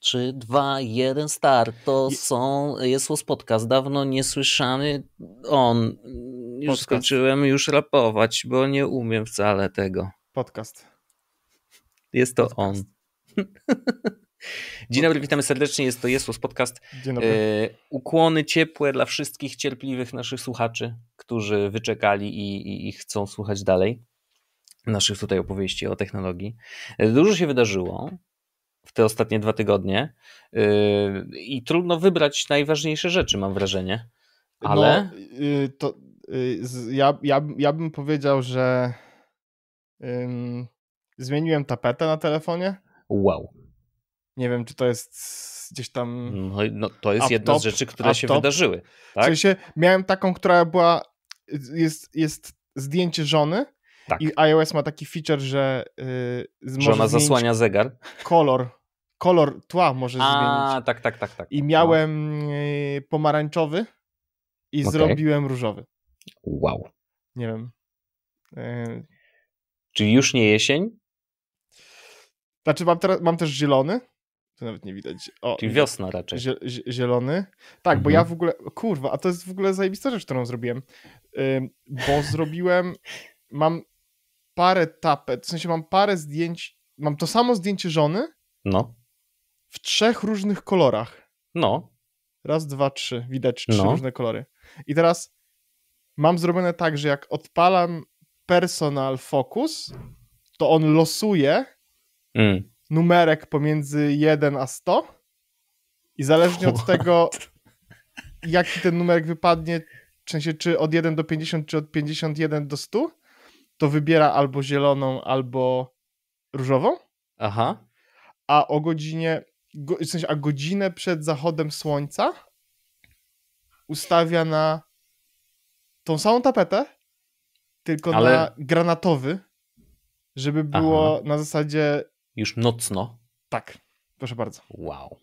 3, 2, 1, start. To są, jest podcast. Dawno niesłyszany on. Już podcast. skończyłem już rapować, bo nie umiem wcale tego. Podcast. Jest to podcast. on. Dzień dobry, witamy serdecznie. Jest to Jezus Podcast. Dzień dobry. E, ukłony ciepłe dla wszystkich cierpliwych naszych słuchaczy, którzy wyczekali i, i, i chcą słuchać dalej naszych tutaj opowieści o technologii. E, dużo się wydarzyło w te ostatnie dwa tygodnie yy, i trudno wybrać najważniejsze rzeczy, mam wrażenie. No, Ale. No, to, yy, ja, ja, ja bym powiedział, że zmieniłem tapetę na telefonie. Wow. Nie wiem, czy to jest gdzieś tam. No, no to jest jedna z rzeczy, które się wydarzyły. Tak? W sensie miałem taką, która była. Jest, jest zdjęcie żony tak. I iOS ma taki feature, że. Yy, że ona zasłania zegar. Kolor. Kolor tła może A, zmienić. tak, tak, tak, tak. I no. miałem yy, pomarańczowy i okay. zrobiłem różowy. Wow. Nie wiem. Yy. Czy już nie jesień? Znaczy mam, teraz, mam też zielony. To nawet nie widać. O, Czyli wiosna raczej. zielony. Tak, mhm. bo ja mhm. w ogóle. Kurwa, a to jest w ogóle zajebista rzecz, którą zrobiłem. Yy, bo zrobiłem. Mam parę tapet, w sensie mam parę zdjęć, mam to samo zdjęcie żony. No. W trzech różnych kolorach. No. Raz, dwa, trzy. Widać trzy no. różne kolory. I teraz mam zrobione tak, że jak odpalam personal focus, to on losuje mm. numerek pomiędzy 1 a 100 i zależnie What? od tego, jaki ten numerek wypadnie, w sensie czy od 1 do 50, czy od 51 do 100, to wybiera albo zieloną, albo różową. Aha. A o godzinie, w sensie, a godzinę przed zachodem słońca ustawia na tą samą tapetę, tylko Ale... na granatowy, żeby było Aha. na zasadzie. Już nocno. Tak, proszę bardzo. Wow.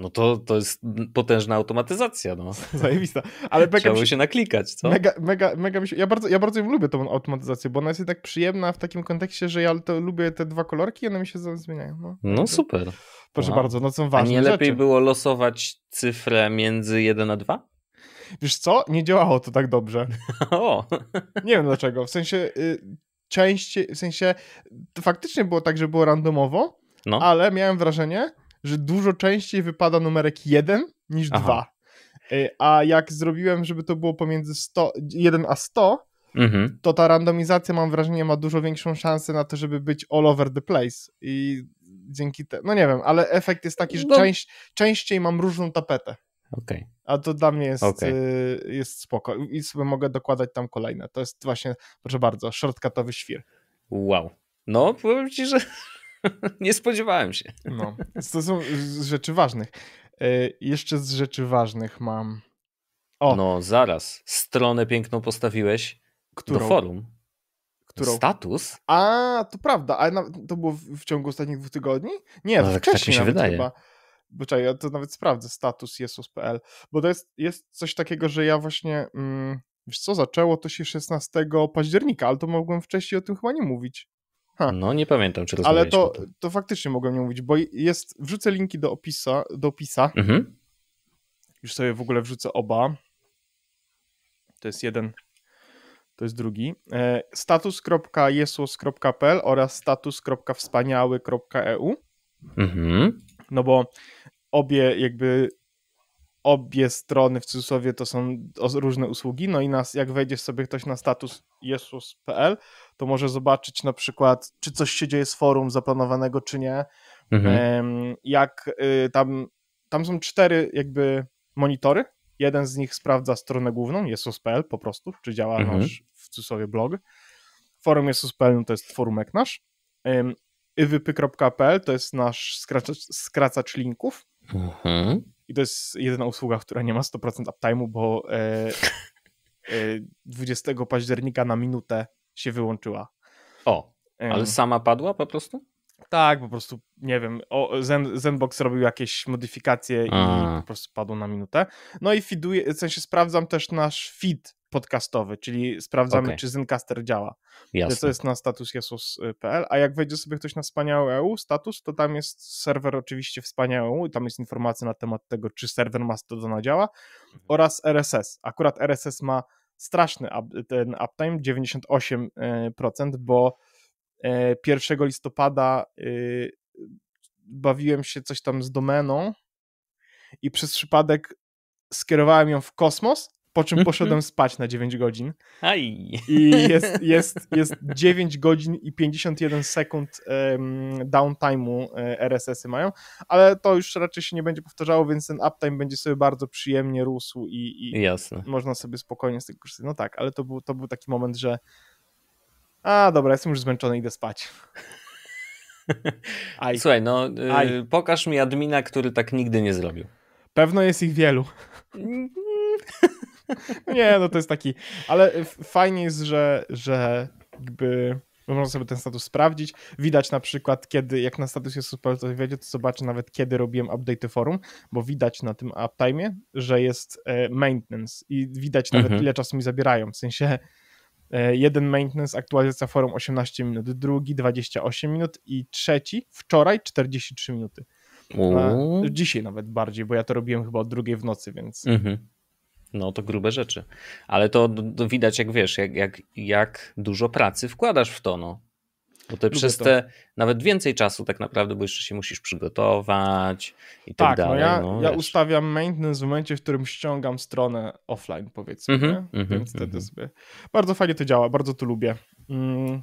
No to, to jest potężna automatyzacja, no. Zajebista. Ale mega Trzeba się, naklikać, co? Mega, mega, mega mi się, ja bardzo, ja bardzo lubię tą automatyzację, bo ona jest jednak przyjemna w takim kontekście, że ja to lubię te dwa kolorki i one mi się zmieniają. No, no super. Proszę no. bardzo, no są ważne A nie lepiej było losować cyfrę między 1 a 2? Wiesz co? Nie działało to tak dobrze. o. Nie wiem dlaczego. W sensie y, w sensie faktycznie było tak, że było randomowo, no. ale miałem wrażenie, że dużo częściej wypada numerek 1 niż 2. Y, a jak zrobiłem, żeby to było pomiędzy 100, 1 a 100, mhm. to ta randomizacja, mam wrażenie, ma dużo większą szansę na to, żeby być all over the place. I dzięki temu, no nie wiem, ale efekt jest taki, że no. część, częściej mam różną tapetę. Okay. A to dla mnie jest, okay. y, jest spoko. I sobie mogę dokładać tam kolejne. To jest właśnie, proszę bardzo, shortcutowy świr. Wow. No, powiem ci, że nie spodziewałem się. No, to są z rzeczy ważnych. E, jeszcze z rzeczy ważnych mam. O. No, zaraz. Stronę piękną postawiłeś. Którą? Do forum. Którą? Status? A, to prawda. A to było w, ciągu ostatnich dwóch tygodni? Nie, no, wcześniej tak-, tak mi się wydaje. Chyba. Bo czekaj, ja to nawet sprawdzę. Status jesus.pl. Bo to jest, jest coś takiego, że ja właśnie... Mm, wiesz co, zaczęło to się 16 października, ale to mogłem wcześniej o tym chyba nie mówić. Ha. No nie pamiętam, czy Ale to, to, to faktycznie mogłem nie mówić, bo jest, wrzucę linki do, opisa, do opisa. Mhm. Już sobie w ogóle wrzucę oba. To jest jeden, to jest drugi. E, status.jesłos.pl oraz status.wspaniały.eu. Mhm. No bo obie jakby obie strony w cudzysłowie to są różne usługi, no i nas, jak wejdziesz sobie ktoś na status jesus.pl, to może zobaczyć na przykład, czy coś się dzieje z forum zaplanowanego, czy nie, mhm. jak y, tam, tam są cztery jakby monitory, jeden z nich sprawdza stronę główną, jesus.pl po prostu, czy działa mhm. nasz w cudzysłowie blog, forum jesus.pl no to jest forumek nasz, ywypy.pl to jest nasz skracacz, skracacz linków, mhm i to jest jedyna usługa, która nie ma 100% uptime'u, bo e, e, 20 października na minutę się wyłączyła. O, ale sama padła po prostu? tak, po prostu nie wiem, o, Zen, Zenbox robił jakieś modyfikacje A. i po prostu padło na minutę. No i feeduję, w sensie sprawdzam też nasz feed podcastowy, czyli sprawdzamy, okay. czy Zencaster działa. Jasne. To jest na status a jak wejdzie sobie ktoś na wspaniały EU status, to tam jest serwer oczywiście wspaniały e i tam jest informacja na temat tego, czy serwer Mastodona działa mhm. oraz RSS. Akurat RSS ma straszny up, ten uptime, 98%, e, bo 1 e, listopada y, bawiłem się coś tam z domeną i przez przypadek skierowałem ją w kosmos, po czym poszedłem spać na 9 godzin. Aj. I jest, jest, jest 9 godzin i 51 sekund downtime'u e, RSS-y mają, ale to już raczej się nie będzie powtarzało, więc ten uptime będzie sobie bardzo przyjemnie rósł i, i Jasne. można sobie spokojnie z tego korzystać. No tak, ale to był, to był taki moment, że a, dobra, jestem już zmęczony, idę spać. Aj. Słuchaj, no y, Aj. pokaż mi admina, który tak nigdy nie zrobił. Pewno jest ich wielu. nie, no to jest taki, ale fajnie jest, że, że jakby można sobie ten status sprawdzić. Widać na przykład, kiedy, jak na status jest superlativedzie, to zobaczę nawet, kiedy robiłem update forum, bo widać na tym uptime'ie, że jest e, maintenance i widać nawet, mhm. ile czasu mi zabierają. W sensie E, jeden maintenance, aktualizacja forum 18 minut, drugi 28 minut i trzeci wczoraj 43 minuty. Uuu. Dzisiaj nawet bardziej, bo ja to robiłem chyba o drugiej w nocy, więc. Mhm. No to grube rzeczy. Ale to, to widać, jak wiesz, jak, jak, jak dużo pracy wkładasz w to. No. Bo te przez to. te nawet więcej czasu tak naprawdę, bo jeszcze się musisz przygotować i tak, tak no dalej. No ja, no, ja ustawiam maintenance w momencie, w którym ściągam stronę offline, powiedzmy. Mm-hmm, mm-hmm, Więc mhm. wtedy mm-hmm. sobie. Bardzo fajnie to działa, bardzo to lubię. Mm.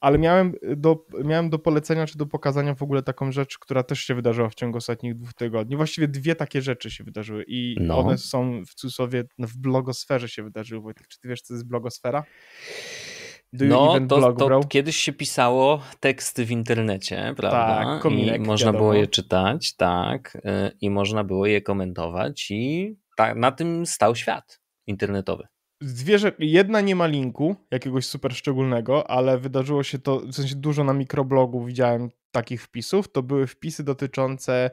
Ale miałem do, miałem do polecenia czy do pokazania w ogóle taką rzecz, która też się wydarzyła w ciągu ostatnich dwóch tygodni. Właściwie dwie takie rzeczy się wydarzyły i no. one są w cudzysłowie w blogosferze się wydarzyły. Wojtek, czy ty wiesz, co jest blogosfera? Do no, to, to kiedyś się pisało teksty w internecie, prawda? Tak, kominek, I można wiadomo. było je czytać, tak, y, i można było je komentować i na tym stał świat internetowy. Dwie rzeczy. Jedna nie ma linku jakiegoś super szczególnego, ale wydarzyło się to, w sensie dużo na mikroblogu widziałem takich wpisów, to były wpisy dotyczące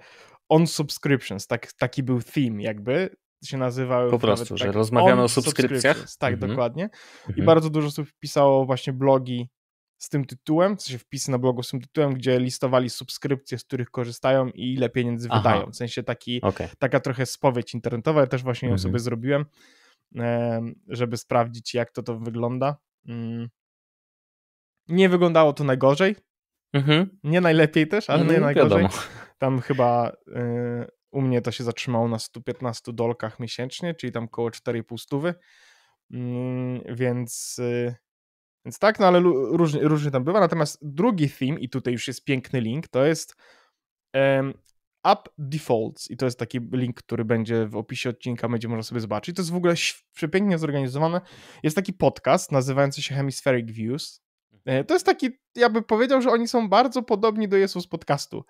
on subscriptions, tak, taki był theme jakby, się nazywały. Po prostu, że tak, rozmawiamy o subskrypcjach. Tak, mhm. dokładnie. Mhm. I bardzo dużo osób pisało właśnie blogi z tym tytułem, w się wpisy na blogu z tym tytułem, gdzie listowali subskrypcje, z których korzystają i ile pieniędzy Aha. wydają. W sensie taki, okay. taka trochę spowiedź internetowa, ja też właśnie ją mhm. sobie zrobiłem, żeby sprawdzić, jak to to wygląda. Mm. Nie wyglądało to najgorzej. Mhm. Nie najlepiej też, ale nie mhm, najgorzej. Wiadomo. Tam chyba y, u mnie to się zatrzymało na 115 dolkach miesięcznie, czyli tam koło 4,5 stówy. Mm, więc, yy, więc tak, no ale różnie, różnie tam bywa. Natomiast drugi theme, i tutaj już jest piękny link, to jest Up App Defaults i to jest taki link, który będzie w opisie odcinka, będzie można sobie zobaczyć. To jest w ogóle przepięknie zorganizowane. Jest taki podcast nazywający się Hemispheric Views E, to jest taki, ja bym powiedział, że oni są bardzo podobni do Jezus podcastu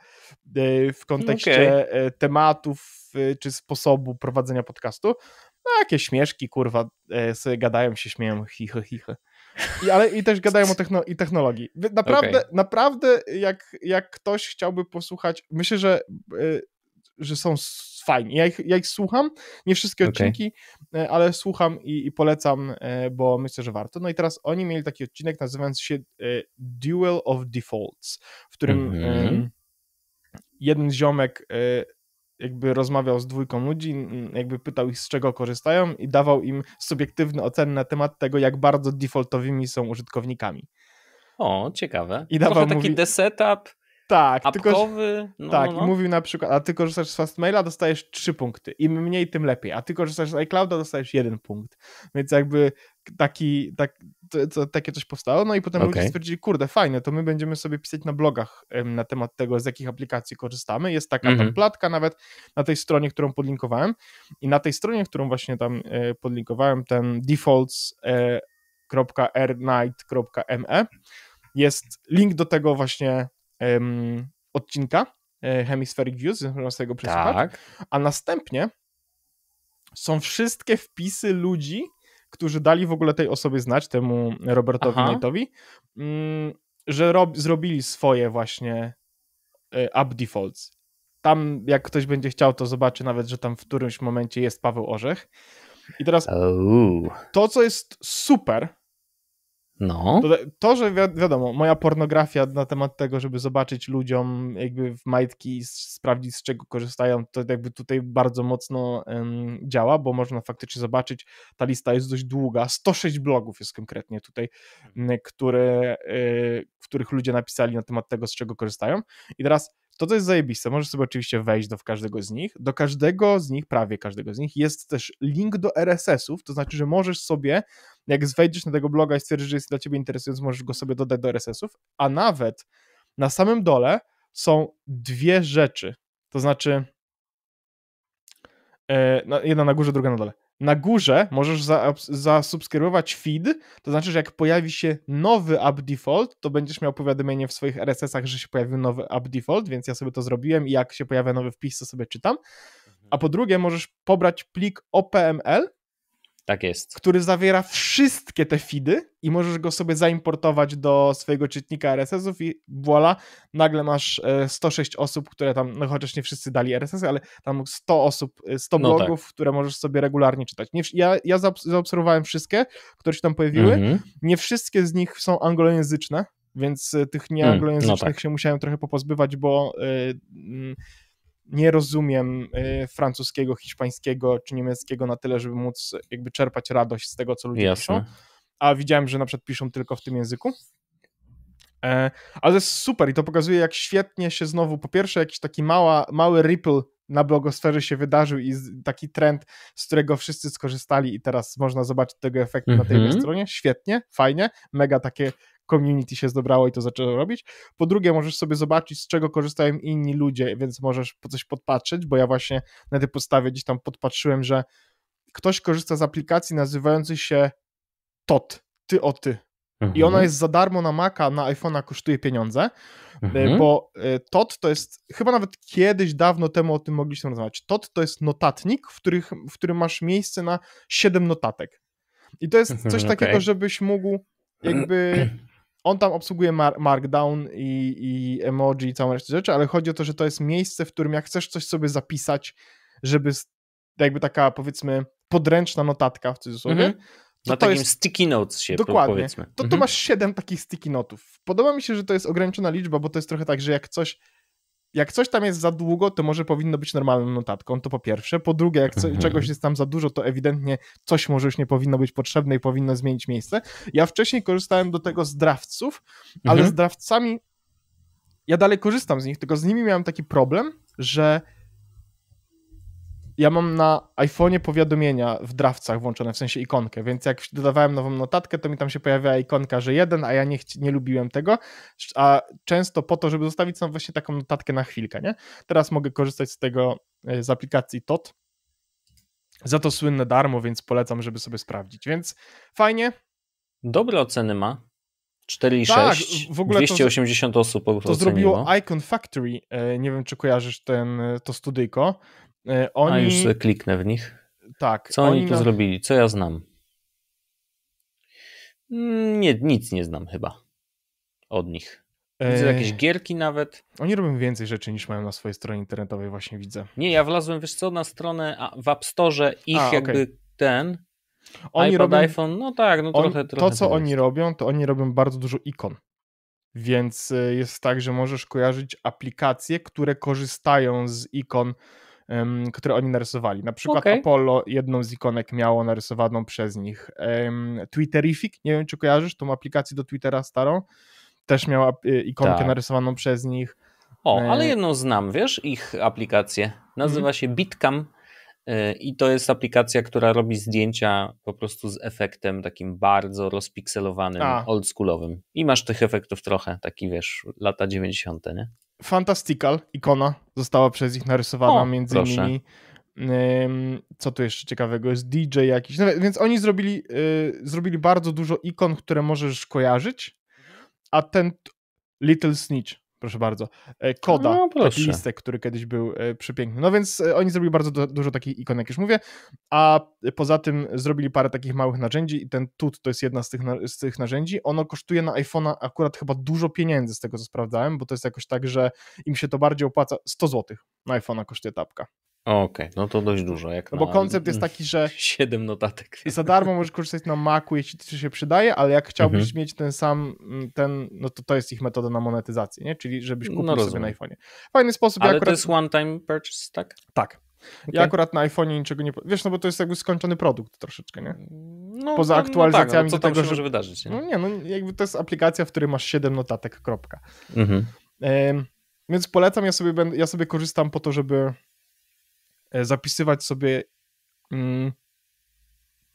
e, w kontekście okay. E, tematów czy sposobu prowadzenia podcastu. No jakie śmieszki, kurwa, sobie gadają, się śmieją, chichy, chichy. I, ale i też gadają o techno i technologii. Naprawdę, okay. naprawdę jak, jak ktoś chciałby posłuchać, myślę, że że są fajni. Ja ich, ja ich słucham, nie wszystkie odcinki, e, ale słucham i, i, polecam, e, bo myślę, że warto. No i teraz oni mieli taki odcinek nazywający się e, Duel of Defaults, w którym mm -hmm. jeden ziomek jakby rozmawiał z dwójką ludzi, jakby pytał ich z czego korzystają i dawał im subiektywne oceny na temat tego, jak bardzo defaultowymi są użytkownikami. O, ciekawe. I dawał Trochę mówi... taki desetup tak, tylko, no, tak. No, no. mówił na przykład, a ty korzystasz z Fastmaila, dostajesz 3 punkty. Im mniej, tym lepiej. A ty korzystasz z iClouda, dostajesz jeden punkt. Więc jakby taki, tak, to, to, takie coś powstało. No i potem okay. ludzie stwierdzili, kurde, fajne, to my będziemy sobie pisać na blogach ym, na temat tego, z jakich aplikacji korzystamy. Jest taka mm -hmm. platka nawet na tej stronie, którą podlinkowałem. I na tej stronie, którą właśnie tam y, podlinkowałem, ten defaults.rnight.me e, y, jest link do tego właśnie um, odcinka e, Hemispheric Views, z tego przesłuchać, tak. a następnie są wszystkie wpisy ludzi, którzy dali w ogóle tej osobie znać, temu Robertowi Aha. Knightowi, um, że rob, zrobili swoje właśnie e, app defaults. Tam, jak ktoś będzie chciał, to zobaczy nawet, że tam w którymś momencie jest Paweł Orzech. I teraz oh. to, co jest super, no. To, to, że wi wiadomo, moja pornografia na temat tego, żeby zobaczyć ludziom jakby w majtki i sprawdzić z czego korzystają, to jakby tutaj bardzo mocno działa, bo można faktycznie zobaczyć, ta lista jest dość długa, 106 blogów jest konkretnie tutaj, mhm. które, y, których ludzie napisali na temat tego, z czego korzystają. I teraz to to jest zajebiste. Możesz sobie oczywiście wejść do każdego z nich. Do każdego z nich, prawie każdego z nich, jest też link do RSS-ów, to znaczy, że możesz sobie, jak wejdziesz na tego bloga i stwierdzisz, że jest dla ciebie interesujący, możesz go sobie dodać do RSS-ów, a nawet na samym dole są dwie rzeczy. To znaczy, e, no, jedna na górze, druga na dole na górze możesz zasubskrybować feed, to znaczy, że jak pojawi się nowy app default, to będziesz miał powiadomienie w swoich RSS-ach, że się pojawił nowy app default, więc ja sobie to zrobiłem i jak się pojawia nowy wpis, to sobie czytam. A po mhm. drugie, możesz pobrać plik OPML, tak jest. Który zawiera wszystkie te feedy i możesz go sobie zaimportować do swojego czytnika RSS-ów i voila, nagle masz 106 e, osób, które tam, no chociaż nie wszyscy dali RSS, ale tam 100 osób, 100 e, no blogów, tak. które możesz sobie regularnie czytać. Nie, ja, ja zaobserwowałem wszystkie, które się tam pojawiły. Mhm. Nie wszystkie z nich są anglojęzyczne, więc e, tych mm, no nieanglojęzycznych no tak. się musiałem trochę popozbywać, bo... Yy, yy, nie rozumiem y, francuskiego, hiszpańskiego czy niemieckiego na tyle, żeby móc jakby czerpać radość z tego, co ludzie Jasne. piszą. A widziałem, że na przykład piszą tylko w tym języku. E, ale to jest super i to pokazuje, jak świetnie się znowu, po pierwsze, jakiś taki mała, mały ripple na blogosferze się wydarzył i taki trend, z którego wszyscy skorzystali i teraz można zobaczyć tego efektu mm -hmm. na tej mhm. stronie. Świetnie, fajnie, mega takie community się zdobrało i to zaczęło robić. Po drugie, możesz sobie zobaczyć, z czego korzystają inni ludzie, więc możesz po coś podpatrzeć, bo ja właśnie na tej podstawie gdzieś tam podpatrzyłem, że ktoś korzysta z aplikacji nazywającej się TOT, ty o ty. I ona mhm. jest za darmo na Maca, na iPhone'a kosztuje pieniądze, e, mhm. bo TOT e, to jest, chyba nawet kiedyś, dawno temu o tym mogliśmy rozmawiać, TOT to jest notatnik, w, których, w którym masz miejsce na 7 notatek. I to jest mhm, coś takiego, żebyś mógł jakby on tam obsługuje mar Markdown i, i emoji i całą resztę rzeczy, ale chodzi o to, że to jest miejsce, w którym jak chcesz coś sobie zapisać, żeby jakby taka powiedzmy podręczna notatka w cudzysłowie. Mhm. To Na takim jest... sticky notes się Dokładnie. powiedzmy. To mhm. tu masz siedem takich sticky notów. Podoba mi się, że to jest ograniczona liczba, bo to jest trochę tak, że jak coś jak coś tam jest za długo, to może powinno być normalną notatką, to po pierwsze. Po drugie, jak co, mhm. czegoś jest tam za dużo, to ewidentnie coś może już nie powinno być potrzebne i powinno zmienić miejsce. Ja wcześniej korzystałem do tego z drawców, ale mhm. z drawcami ja dalej korzystam z nich, tylko z nimi miałem taki problem, że ja mam na iPhone'ie powiadomienia w drawcach włączone, w sensie ikonkę, więc jak dodawałem nową notatkę, to mi tam się pojawiała ikonka, że jeden, a ja nie, nie lubiłem tego, a często po to, żeby zostawić tam właśnie taką notatkę na chwilkę, nie? Teraz mogę korzystać z tego, e, z aplikacji TOT, za to słynne darmo, więc polecam, żeby sobie sprawdzić, więc fajnie. Dobre oceny ma. 4,6, tak, 6, w ogóle 280 to, osób To oceniło. zrobiło Icon Factory, e, nie wiem czy kojarzysz ten, e, to studyjko, oni... E, a już sobie kliknę w nich. Tak. Co oni, oni tu na... zrobili? Co ja znam? Mm, nie, nic nie znam chyba od nich. Widzę e, jakieś gierki nawet. Oni robią więcej rzeczy niż mają na swojej stronie internetowej, właśnie widzę. Nie, ja wlazłem, wiesz co, na stronę w App Store ich A, jakby okay. ten oni iPod, robią... iPhone, no tak, no trochę, on, trochę. To, co oni robią, to oni robią bardzo dużo ikon. Więc e, jest tak, że możesz kojarzyć aplikacje, które korzystają z ikon um, które oni narysowali. Na przykład okay. Apollo jedną z ikonek miało narysowaną przez nich. Um, Twitterific, nie wiem czy kojarzysz tą aplikację do Twittera starą, też miała e, ikonkę tak. narysowaną przez nich. O, e, ale jedną znam, wiesz, ich aplikację. Nazywa mm. się Bitcam e, i to jest aplikacja, która robi zdjęcia po prostu z efektem takim bardzo rozpikselowanym, oldschoolowym. I masz tych efektów trochę, taki wiesz, lata 90., nie? Fantastical, ikona, została przez nich narysowana o, między proszę. innymi. co tu jeszcze ciekawego? Jest DJ jakiś. No, więc oni zrobili, y, zrobili bardzo dużo ikon, które możesz kojarzyć, a ten Little Snitch Proszę bardzo. E, Koda, no, proszę. listek, który kiedyś był e, przepiękny. No więc e, oni zrobili bardzo dużo takich ikonek, już mówię, a poza tym zrobili parę takich małych narzędzi i ten TUT to jest jedna z tych, z tych narzędzi. Ono kosztuje na iPhone'a akurat chyba dużo pieniędzy z tego, co sprawdzałem, bo to jest jakoś tak, że im się to bardziej opłaca. 100 zł na iPhone'a kosztuje tapka. Okej, okay, no to dość dużo. Jak no bo koncept jest taki, że. Siedem notatek. Za darmo możesz korzystać na Macu, jeśli ci się przydaje, ale jak chciałbyś mhm. mieć ten sam, mm, ten, no to to jest ich metoda na monetyzację, nie? Czyli żebyś no kupił no sobie na iPhone. Fajny sposób. Ale ja akurat... to jest one-time purchase, tak? Tak. Okay. Ja akurat na iPhone'ie niczego nie. Wiesz, no bo to jest jakby skończony produkt troszeczkę, nie? No, no Poza no aktualizacjami. No tak, no co tam tego, się że... może wydarzyć? Nie? No nie, no jakby to jest aplikacja, w której masz siedem notatek, kropka. Mhm. Ym, więc polecam, ja sobie, ja sobie korzystam po to, żeby E, zapisywać sobie mm,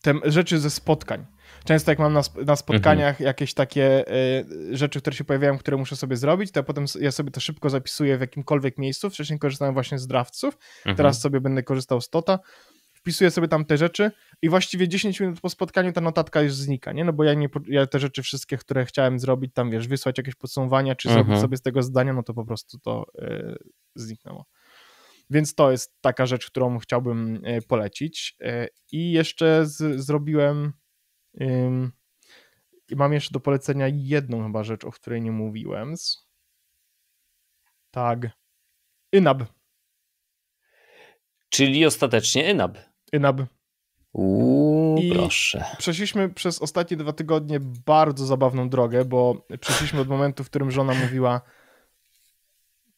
te rzeczy ze spotkań. Często jak mam na, na mhm. spotkaniach mhm. jakieś takie y, rzeczy, które się pojawiają, które muszę sobie zrobić, to potem ja sobie to szybko zapisuję w jakimkolwiek miejscu. Wcześniej korzystałem właśnie z drawców, mhm. teraz sobie będę korzystał z Tota. Wpisuję sobie tam te rzeczy i właściwie 10 minut po spotkaniu ta notatka już znika, nie? No bo ja, nie, ja te rzeczy wszystkie, które chciałem zrobić, tam wiesz, wysłać jakieś podsumowania, czy mhm. zrobić sobie z tego zdania, no to po prostu to y, zniknęło. Więc to jest taka rzecz, którą chciałbym e, polecić. E, I jeszcze z, zrobiłem. Ym, mam jeszcze do polecenia jedną chyba rzecz, o której nie mówiłem. Tak. Inab. Czyli ostatecznie Inab. Inab. Uuu, proszę. Przeszliśmy przez ostatnie dwa tygodnie bardzo zabawną drogę, bo przeszliśmy od momentu, w którym żona mówiła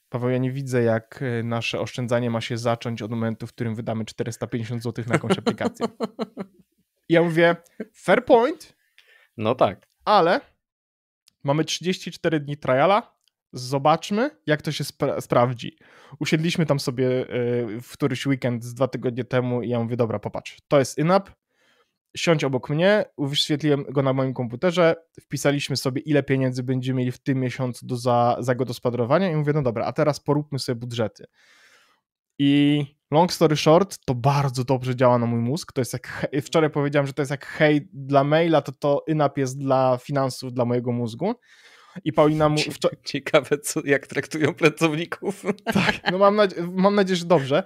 Paweł, ja nie widzę, jak e, nasze oszczędzanie ma się zacząć od momentu, w którym wydamy 450 zł na jakąś aplikację. ja mówię, fair point. No tak. Ale mamy 34 dni triala, zobaczmy, jak to się spra sprawdzi. Usiedliśmy tam sobie e, w któryś weekend z dwa tygodnie temu i ja mówię, dobra, popatrz, to jest in siądź obok mnie, wyświetliłem go na moim komputerze, wpisaliśmy sobie ile pieniędzy będziemy mieli w tym miesiącu do za, za gospodarowania i mówię, no dobra, a teraz poróbmy sobie budżety. I long story short, to bardzo dobrze działa na mój mózg, to jest jak, hej, wczoraj powiedziałem, że to jest jak hej dla maila, to to inap jest dla finansów, dla mojego mózgu i Paulina mu... Ciekawe, co, jak traktują pracowników. Tak, no mam, nadzie mam nadzieję, że dobrze.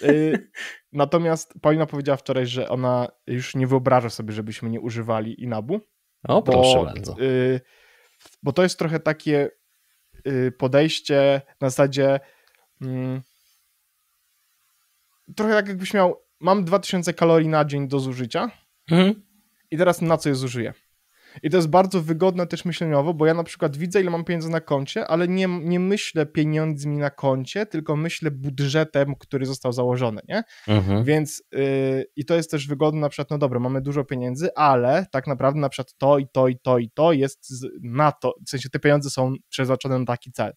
Yy, natomiast Paulina powiedziała wczoraj, że ona już nie wyobraża sobie, żebyśmy nie używali Inabu. O, proszę bardzo. Yy, bo to jest trochę takie yy, podejście na zasadzie mm, trochę tak jakbyś miał mam 2000 kalorii na dzień do zużycia mhm. i teraz na co je zużyję? I to jest bardzo wygodne też myśleniowo, bo ja na przykład widzę, ile mam pieniędzy na koncie, ale nie, nie myślę pieniędzmi na koncie, tylko myślę budżetem, który został założony, nie? Mhm. Więc yy, i to jest też wygodne, na przykład, no dobra, mamy dużo pieniędzy, ale tak naprawdę na przykład to i to i to i to jest z, na to, w sensie te pieniądze są przeznaczone na taki cel.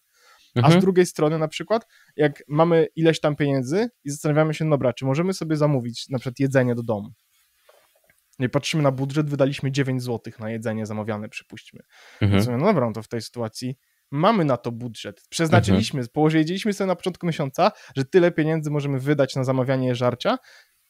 A z mhm. drugiej strony, na przykład, jak mamy ileś tam pieniędzy i zastanawiamy się, no dobra, czy możemy sobie zamówić na przykład jedzenie do domu, nie no patrzymy na budżet, wydaliśmy 9 zł na jedzenie zamawiane, przypuśćmy. Mhm. no dobra, no to w tej sytuacji mamy na to budżet. Przeznaczyliśmy, mhm. położyliśmy sobie na początku miesiąca, że tyle pieniędzy możemy wydać na zamawianie żarcia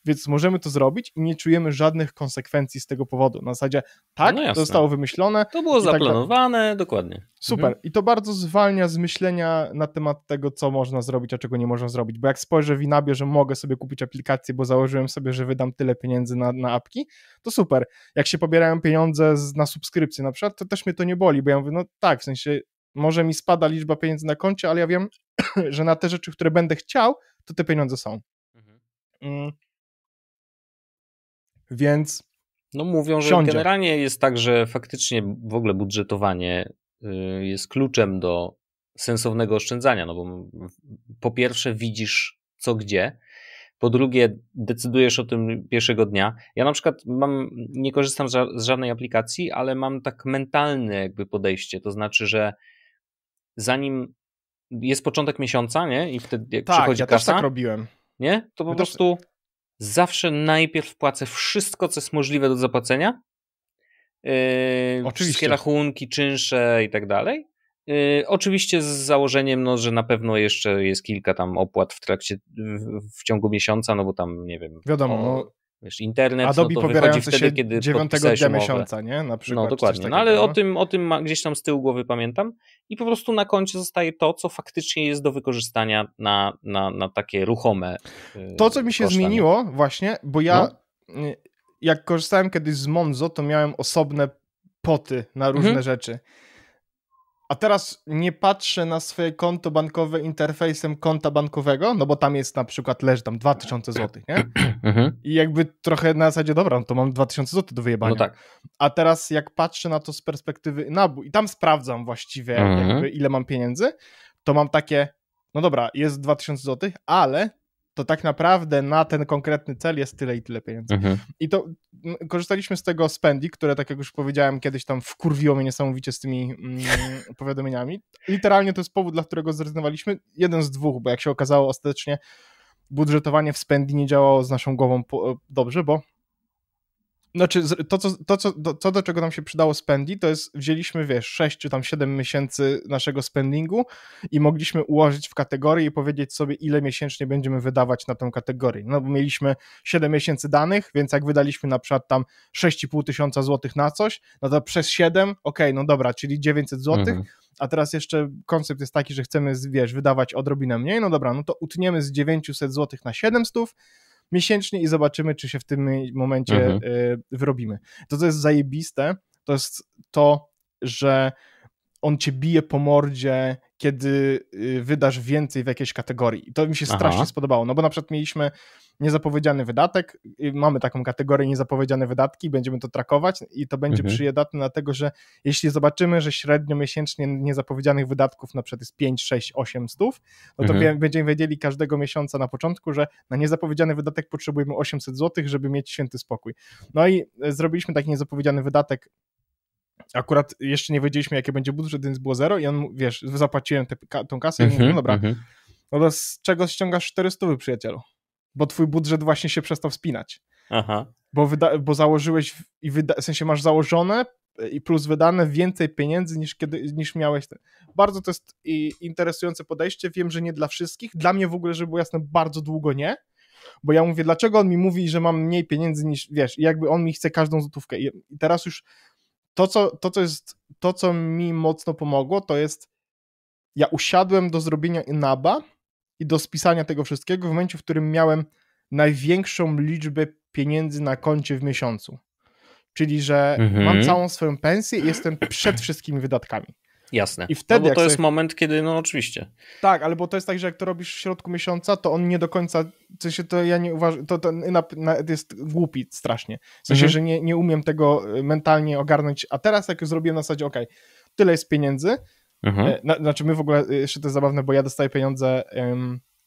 więc możemy to zrobić i nie czujemy żadnych konsekwencji z tego powodu. Na zasadzie tak, no to zostało wymyślone. To było tak zaplanowane, tak, dokładnie. Super. Mhm. I to bardzo zwalnia z myślenia na temat tego, co można zrobić, a czego nie można zrobić. Bo jak spojrzę w Inabie, że mogę sobie kupić aplikację, bo założyłem sobie, że wydam tyle pieniędzy na, na apki, to super. Jak się pobierają pieniądze z, na subskrypcję na przykład, to też mnie to nie boli, bo ja mówię, no tak, w sensie może mi spada liczba pieniędzy na koncie, ale ja wiem, że na te rzeczy, które będę chciał, to te pieniądze są. Mhm. Mm. Więc. No mówią, siądzie. że generalnie jest tak, że faktycznie w ogóle budżetowanie y, jest kluczem do sensownego oszczędzania, no bo po pierwsze widzisz co gdzie, po drugie decydujesz o tym pierwszego dnia. Ja na przykład mam, nie korzystam z żadnej aplikacji, ale mam tak mentalne jakby podejście, to znaczy, że zanim jest początek miesiąca, nie, i wtedy jak tak, przychodzi ja kasa, też tak robiłem. Nie? To po prostu... Też zawsze najpierw płacę wszystko, co jest możliwe do zapłacenia. Yy, Oczywiście. Wszystkie rachunki, czynsze i tak dalej. Yy, oczywiście z założeniem, no, że na pewno jeszcze jest kilka tam opłat w trakcie, w, w ciągu miesiąca, no bo tam, nie wiem. Wiadomo, o, no, Wiesz, internet no Adobe no to wychodzi wtedy, się kiedy 9 dnia miesiąca, nie? Na no, przykład, no dokładnie, no ale o no. tym, o tym gdzieś tam z tyłu głowy pamiętam i po prostu na koncie zostaje to, co faktycznie jest do wykorzystania na, na, na takie ruchome y, To, co mi się zmieniło właśnie, bo ja no? Y, jak korzystałem kiedyś z Monzo, to miałem osobne poty na mhm. różne mhm. rzeczy a teraz nie patrzę na swoje konto bankowe interfejsem konta bankowego, no bo tam jest na przykład leży tam 2000 zł, nie? Mhm. I jakby trochę na zasadzie, dobra, no to mam 2000 zł do wyjebania. No tak. A teraz jak patrzę na to z perspektywy nabu i tam sprawdzam właściwie mhm. jakby ile mam pieniędzy, to mam takie, no dobra, jest 2000 zł, ale to tak naprawdę na ten konkretny cel jest tyle i tyle pieniędzy. Mhm. I to korzystaliśmy z tego spendi, które, tak jak już powiedziałem, kiedyś tam wkurwiło mnie niesamowicie z tymi mm, powiadomieniami. Literalnie to jest powód, dla którego zrezygnowaliśmy. Jeden z dwóch, bo jak się okazało, ostatecznie budżetowanie w spendi nie działało z naszą głową po, e, dobrze, bo znaczy, to, co, to, co, do, co do czego nam się przydało spendi, to jest wzięliśmy, wiesz, 6 czy tam 7 miesięcy naszego spendingu i mogliśmy ułożyć w kategorii i powiedzieć sobie, ile miesięcznie będziemy wydawać na tę kategorię. No bo mieliśmy 7 miesięcy danych, więc jak wydaliśmy na przykład tam 6,5 tysiąca złotych na coś, no to przez 7, okej, okay, no dobra, czyli 900 złotych, mhm. a teraz jeszcze koncept jest taki, że chcemy, wiesz, wydawać odrobinę mniej, no dobra, no to utniemy z 900 złotych na 700, miesięcznie i zobaczymy, czy się w tym momencie mhm. Y, wyrobimy. To, co jest zajebiste, to jest to, że on cię bije po mordzie, kiedy y, wydasz więcej w jakiejś kategorii. I to mi się Aha. strasznie spodobało, no bo na przykład mieliśmy niezapowiedziany wydatek, y, mamy taką kategorię niezapowiedziane wydatki, będziemy to trakować i to będzie mhm. przydatne dlatego, że jeśli zobaczymy, że średnio miesięcznie niezapowiedzianych wydatków na przykład jest 5, 6, 8 stów, no to mhm. będziemy wiedzieli każdego miesiąca na początku, że na niezapowiedziany wydatek potrzebujemy 800 zł, żeby mieć święty spokój. No i y, zrobiliśmy taki niezapowiedziany wydatek akurat jeszcze nie wiedzieliśmy, jakie będzie budżet, więc było zero i on, wiesz, zapłaciłem tę tą kasę mm -hmm, i mówię, mhm, no dobra, mm -hmm. no to z czego ściągasz 400, przyjacielu? Bo twój budżet właśnie się przestał wspinać. Aha. Bo, bo założyłeś, i w sensie masz założone e, i plus wydane więcej pieniędzy niż, kiedy, niż miałeś. Ten. Bardzo to jest i interesujące podejście. Wiem, że nie dla wszystkich. Dla mnie w ogóle, żeby było jasne, bardzo długo nie. Bo ja mówię, dlaczego on mi mówi, że mam mniej pieniędzy niż wiesz, jakby on mi chce każdą złotówkę. I teraz już to, co, to, co jest, to, co mi mocno pomogło, to jest ja usiadłem do zrobienia naba i do spisania tego wszystkiego w momencie, w którym miałem największą liczbę pieniędzy na koncie w miesiącu. Czyli, że mhm. mam całą swoją pensję i jestem przed wszystkimi wydatkami. Jasne. I wtedy, no bo to jest sobie... moment, kiedy, no oczywiście. Tak, ale bo to jest tak, że jak to robisz w środku miesiąca, to on nie do końca, w sensie to ja nie uważam, to, to na, na, jest głupi strasznie. W sensie, mhm. że nie, nie umiem tego y, mentalnie ogarnąć, a teraz jak już zrobiłem na zasadzie, ok, tyle jest pieniędzy, mhm. E, na, znaczy my w ogóle, y, jeszcze to jest zabawne, bo ja dostaję pieniądze,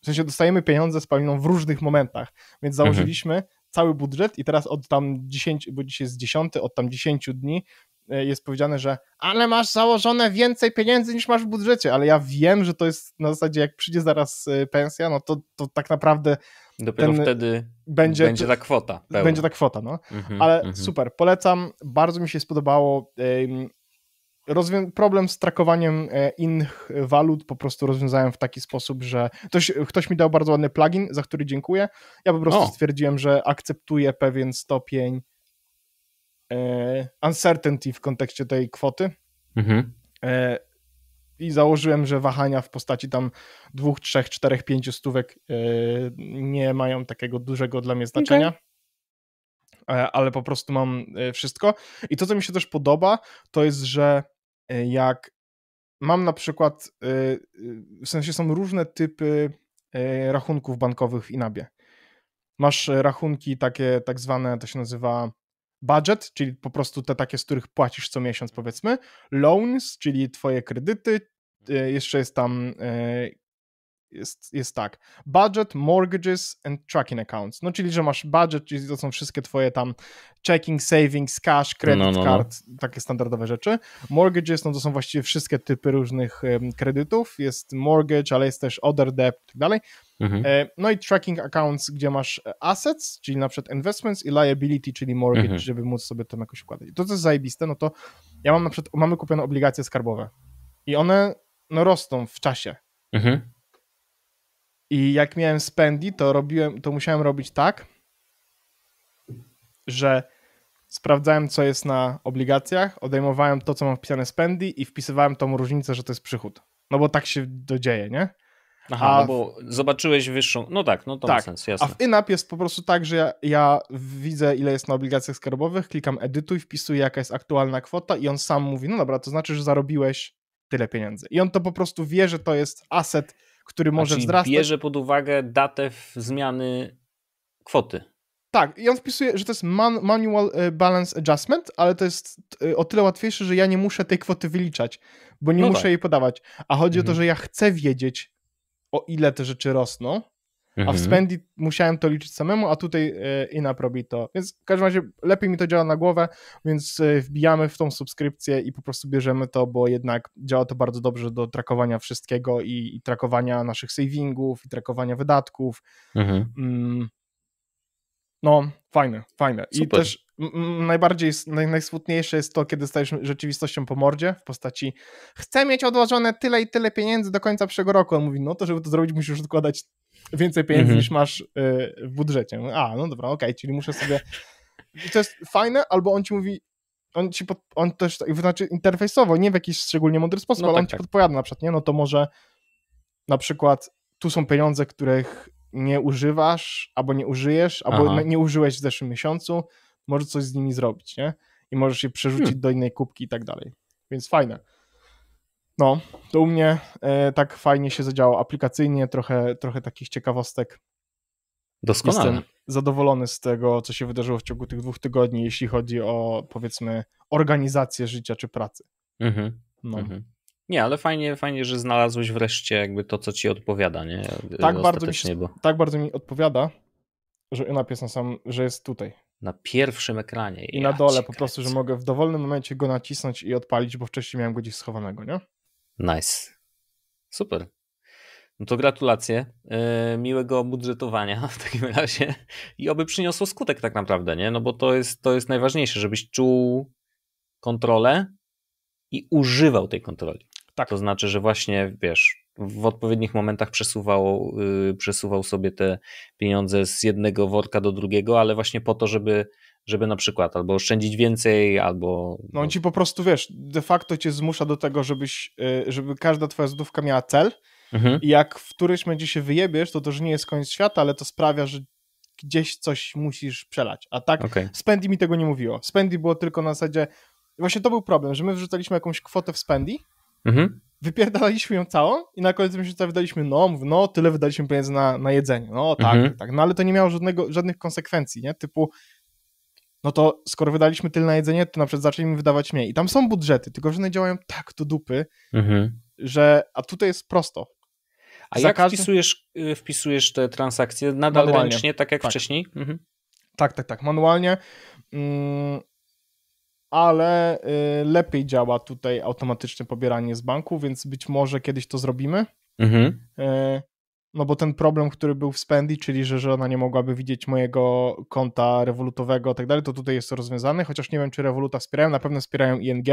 w sensie dostajemy pieniądze z Pawliną w różnych momentach, więc mhm. założyliśmy mhm. cały budżet i teraz od tam 10, bo dzisiaj jest 10, od tam 10 dni E, jest powiedziane, że ale masz założone więcej pieniędzy niż masz w budżecie, ale ja wiem, że to jest na zasadzie jak przyjdzie zaraz e, pensja, no to, to tak naprawdę Dopiero wtedy będzie, będzie ta kwota. Pełna. Będzie ta kwota, no. Mhm, ale mhm. super, polecam, bardzo mi się spodobało. Rozwią- problem z trakowaniem e, innych walut po prostu rozwiązałem w taki sposób, że ktoś, ktoś mi dał bardzo ładny plugin, za który dziękuję. Ja po prostu o. stwierdziłem, że akceptuję pewien stopień E, uncertainty w kontekście tej kwoty. Mhm. E, I założyłem, że wahania w postaci tam dwóch, trzech, czterech, pięciu stówek e, nie mają takiego dużego dla mnie znaczenia. Okay ale po prostu mam wszystko. I to, co mi się też podoba, to jest, że jak mam na przykład, w sensie są różne typy rachunków bankowych w Inabie. Masz rachunki takie tak zwane, to się nazywa budget, czyli po prostu te takie, z których płacisz co miesiąc powiedzmy, loans, czyli twoje kredyty, y, jeszcze jest tam y, jest, jest tak. Budget, mortgages and tracking accounts. No czyli, że masz budget, czyli to są wszystkie twoje tam checking, savings, cash, credit no, no, no. card, no. takie standardowe rzeczy. Mortgages, no to są właściwie wszystkie typy różnych um, kredytów. Jest mortgage, ale jest też other debt i tak dalej. Mhm. E, no i tracking accounts, gdzie masz e, assets, czyli na przykład investments i liability, czyli mortgage, mhm. żeby móc sobie tam jakoś układać. I to, co jest zajebiste, no to ja mam na przykład, mamy kupione obligacje skarbowe i one no rosną w czasie. Mhm. I jak miałem spendi, to robiłem, to musiałem robić tak, że sprawdzałem, co jest na obligacjach, odejmowałem to, co mam wpisane spendi i wpisywałem tą różnicę, że to jest przychód. No bo tak się dzieje, nie? Aha, a no bo zobaczyłeś wyższą. No tak, no to tak. ma sens, jasne. A w INAP jest po prostu tak, że ja, ja, widzę, ile jest na obligacjach skarbowych, klikam edytuj, wpisuję, jaka jest aktualna kwota i on sam mówi, no dobra, to znaczy, że zarobiłeś tyle pieniędzy. I on to po prostu wie, że to jest aset który może znaczy wzrastać. bierze pod uwagę datę zmiany kwoty. Tak, i on wpisuje, że to jest man, manual e, balance adjustment, ale to jest e, o tyle łatwiejsze, że ja nie muszę tej kwoty wyliczać, bo nie no muszę tak. jej podawać. A chodzi mhm. o to, mhm. że ja chcę wiedzieć, o ile te rzeczy rosną, Mhm. A w mhm. Spendi musiałem to liczyć samemu, a tutaj e, Inap robi to. Więc w każdym razie lepiej mi to działa na głowę, więc e, wbijamy w tą subskrypcję i po prostu bierzemy to, bo jednak działa to bardzo dobrze do trakowania wszystkiego i, i trakowania naszych savingów, i trakowania wydatków. Mhm. Mm. No, fajne, fajne. Super. I też najbardziej, naj, najsmutniejsze jest to, kiedy stajesz rzeczywistością po mordzie w postaci chcę mieć odłożone tyle i tyle pieniędzy do końca przyszłego roku. On mówi, no to żeby to zrobić musisz odkładać więcej pieniędzy mhm. niż masz y, w budżecie. A, no dobra, okej, okay, czyli muszę sobie... I to jest fajne, albo on ci mówi, on ci pod, on też, tak- znaczy interfejsowo, nie w jakiś szczególnie mądry sposób, no ale tak, on ci tak. podpowiada na przykład, nie, no to może na przykład tu są pieniądze, których nie używasz, albo nie użyjesz, albo Aha. nie użyłeś w zeszłym miesiącu, może coś z nimi zrobić, nie? I możesz je przerzucić hmm. do innej kubki i tak dalej. Więc fajne. No, to u mnie e, tak fajnie się zadziało aplikacyjnie, trochę, trochę takich ciekawostek. Doskonale. Jestem zadowolony z tego, co się wydarzyło w ciągu tych dwóch tygodni, jeśli chodzi o powiedzmy organizację życia czy pracy. Mhm. No. Mhm. Nie, ale fajnie, fajnie, że znalazłeś wreszcie jakby to, co ci odpowiada, nie? Tak bardzo, mi się, bo... tak bardzo mi odpowiada, że napis na sam, że jest tutaj. Na pierwszym ekranie. I ja na dole po prostu, że mogę w dowolnym momencie go nacisnąć i odpalić, bo wcześniej miałem go gdzieś schowanego, nie? Nice. Super. No to gratulacje. Yy, miłego budżetowania w takim razie i oby przyniosło skutek tak naprawdę, nie? No bo to jest, to jest najważniejsze, żebyś czuł kontrolę i używał tej kontroli. Tak. To znaczy, że właśnie, wiesz, w odpowiednich momentach przesuwał, yy, przesuwał sobie te pieniądze z jednego worka do drugiego, ale właśnie po to, żeby żeby na przykład albo oszczędzić więcej, albo... No on ci po prostu, wiesz, de facto cię zmusza do tego, żebyś, e, żeby każda twoja zdówka miała cel mhm. i jak w któryś będzie się wyjebiesz, to to, że nie jest koniec świata, ale to sprawia, że gdzieś coś musisz przelać, a tak okay. Spendi mi tego nie mówiło. Spendi było tylko na zasadzie... Właśnie to był problem, że my wrzucaliśmy jakąś kwotę w Spendi, mhm wypierdalaliśmy ją całą i na koniec się że wydaliśmy, no, no, tyle wydaliśmy pieniędzy na, na jedzenie, no tak, mhm. tak, tak. no ale to nie miało żadnego, żadnych konsekwencji, nie, typu no to skoro wydaliśmy tyle na jedzenie, to na przykład zaczęliśmy wydawać mniej. I tam są budżety, tylko że one działają tak do dupy, mhm. że, a tutaj jest prosto. A Za jak każdy... wpisujesz, y, wpisujesz te transakcje? Nadal manualnie. ręcznie, tak jak tak. wcześniej? Mhm. Tak, tak, tak, manualnie. Mm, ale y, lepiej działa tutaj automatyczne pobieranie z banku, więc być może kiedyś to zrobimy. Mhm. Y, no bo ten problem, który był w Spendi, czyli że, że ona nie mogłaby widzieć mojego konta rewolutowego i tak dalej, to tutaj jest to rozwiązane, chociaż nie wiem, czy rewoluta wspierają, na pewno wspierają ING,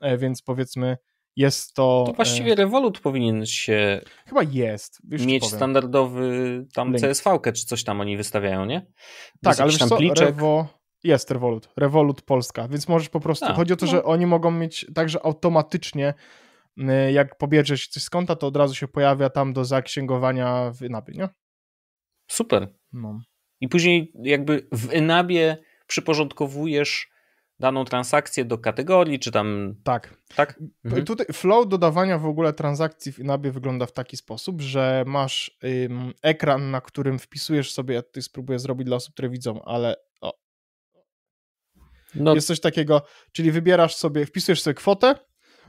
e, więc powiedzmy jest to... To e, właściwie rewolut powinien się... Chyba jest. mieć standardowy tam CSV-kę czy coś tam oni wystawiają, nie? tak, ale wiesz tam co, Rewo... Jest Revolut, Revolut Polska, więc możesz po prostu. A, chodzi o to, no. że oni mogą mieć także automatycznie Yy, jak pobierzesz coś z konta, to od razu się pojawia tam do zaksięgowania w Enabie, nie? Super. No. I później jakby w Enabie przyporządkowujesz daną transakcję do kategorii, czy tam... Tak. tak? Mhm. Tutaj flow dodawania w ogóle transakcji w Inabie wygląda w taki sposób, że masz ym, ekran, na którym wpisujesz sobie, ja tutaj spróbuję zrobić dla osób, które widzą, ale o. No. jest coś takiego, czyli wybierasz sobie, wpisujesz sobie kwotę,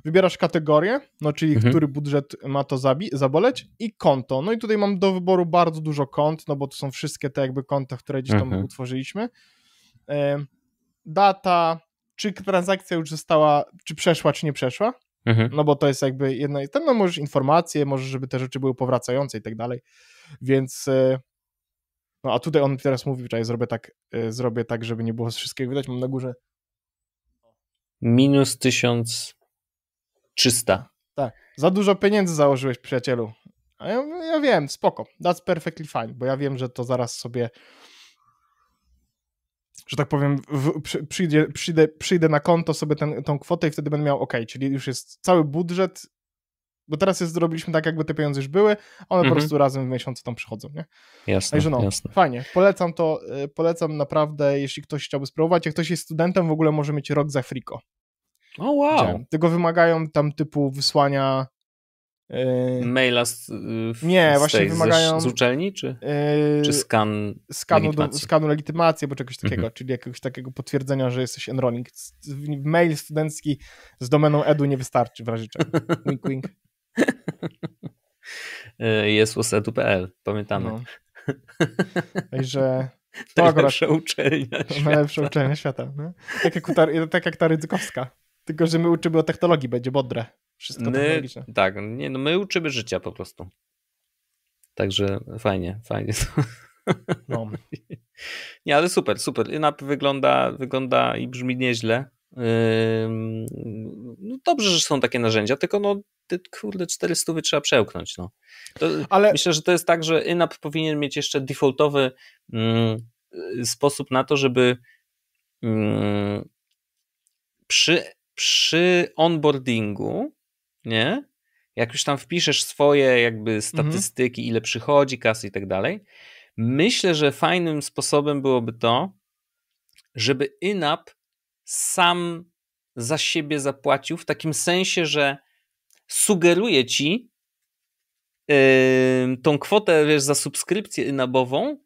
Wybierasz kategorię, no czyli mhm. który budżet ma to zabi- zaboleć i konto. No i tutaj mam do wyboru bardzo dużo kont, no bo to są wszystkie te jakby konta, które gdzieś tam mhm. utworzyliśmy. Data, czy transakcja już została, czy przeszła, czy nie przeszła. Mhm. No bo to jest jakby jedna. ten no, możesz informacje, może żeby te rzeczy były powracające i tak dalej. Więc. E, no a tutaj on teraz mówi, że ja zrobię tak, e, zrobię tak, żeby nie było z wszystkiego widać. Mam na górze. Minus tysiąc czysta. Tak, za dużo pieniędzy założyłeś, przyjacielu. A ja, ja wiem, spoko, that's perfectly fine, bo ja wiem, że to zaraz sobie że tak powiem, w, przy, przyjdzie, przyjdę, przyjdę na konto sobie ten, tą kwotę i wtedy będę miał ok, czyli już jest cały budżet, bo teraz jest, zrobiliśmy tak, jakby te pieniądze już były, one mm -hmm. po mhm. prostu razem w miesiącu tam przychodzą, nie? Jasne, Także no, jasne. fajnie, polecam to, y, polecam naprawdę, jeśli ktoś chciałby spróbować, jak ktoś jest studentem, w ogóle może mieć rok za friko, o, oh, wow. Gdzie? Tego wymagają tam typu wysłania. Yy... Maila z, yy, nie, z właśnie tej, wymagają. Z, z uczelni, czy, yy... czy skan. Skanu, legitymacji. Do, skanu legitymacji, albo czegoś takiego, mm -hmm. czyli jakiegoś takiego potwierdzenia, że jesteś enrolling. Mail studencki z domeną edu nie wystarczy w razie czego. wink, wink. E, jest edu.pl, pamiętamy. No. Także. To najlepsza akurat, uczelnia najlepsza świata. uczelnia świata. No? Tak, jak ta, tak jak ta Rydzykowska. Tylko, że my uczymy o technologii, będzie modre. Wszystko my, technologiczne. Tak, nie, no my uczymy życia po prostu. Także fajnie, fajnie. No. nie, ale super, super. Inap wygląda, wygląda i brzmi nieźle. No dobrze, że są takie narzędzia, tylko no te, kurde 400 trzeba przełknąć. No. To ale... Myślę, że to jest tak, że Inap powinien mieć jeszcze defaultowy mm, sposób na to, żeby mm, przy przy onboardingu, nie? Jak już tam wpiszesz swoje jakby mhm. statystyki, mhm. ile przychodzi, kasy i tak dalej, myślę, że fajnym sposobem byłoby to, żeby INAP sam za siebie zapłacił, w takim sensie, że sugeruje ci yy, tą kwotę wiesz, za subskrypcję INABową,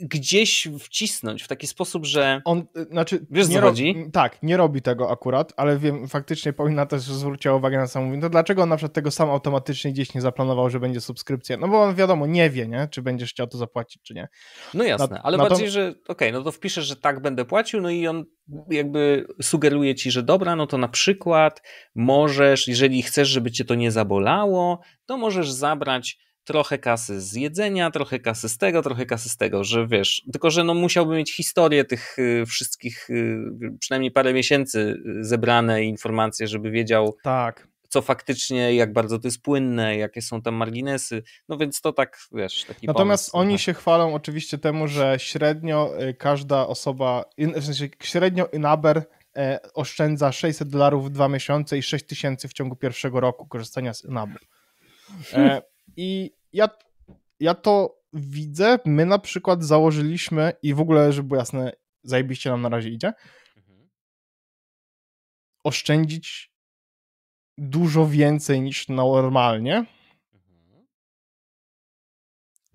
gdzieś wcisnąć w taki sposób, że. On, y, znaczy, wiesz, nie co Robi, tak, nie robi tego akurat, ale wiem, faktycznie powinna też zwróciła uwagę na samą. No dlaczego on na przykład tego sam automatycznie gdzieś nie zaplanował, że będzie subskrypcja? No bo on wiadomo, nie wie, nie? czy będziesz chciał to zapłacić, czy nie. No jasne, na, ale na bardziej, to... że okej, okay, no to wpiszesz, że tak będę płacił, no i on jakby sugeruje ci, że dobra, no to na przykład możesz, jeżeli chcesz, żeby cię to nie zabolało, to możesz zabrać trochę kasy z jedzenia, trochę kasy z tego, trochę kasy z tego, że wiesz, tylko że no musiałby mieć historię tych y, wszystkich, y, przynajmniej parę miesięcy y, zebrane informacje, żeby wiedział, tak co faktycznie, jak bardzo to jest płynne, jakie są tam marginesy. No więc to tak, wiesz, taki Natomiast pomysł, oni tak. się chwalą oczywiście temu, że średnio każda osoba, w sensie średnio naber e, oszczędza 600 dolarów w dwa miesiące i 6 tysięcy w ciągu pierwszego roku korzystania z Inaber. E, I ja, ja to widzę. My na przykład założyliśmy i w ogóle, żeby było jasne, zajebiście nam na razie idzie, mhm. oszczędzić dużo więcej niż normalnie. Mhm.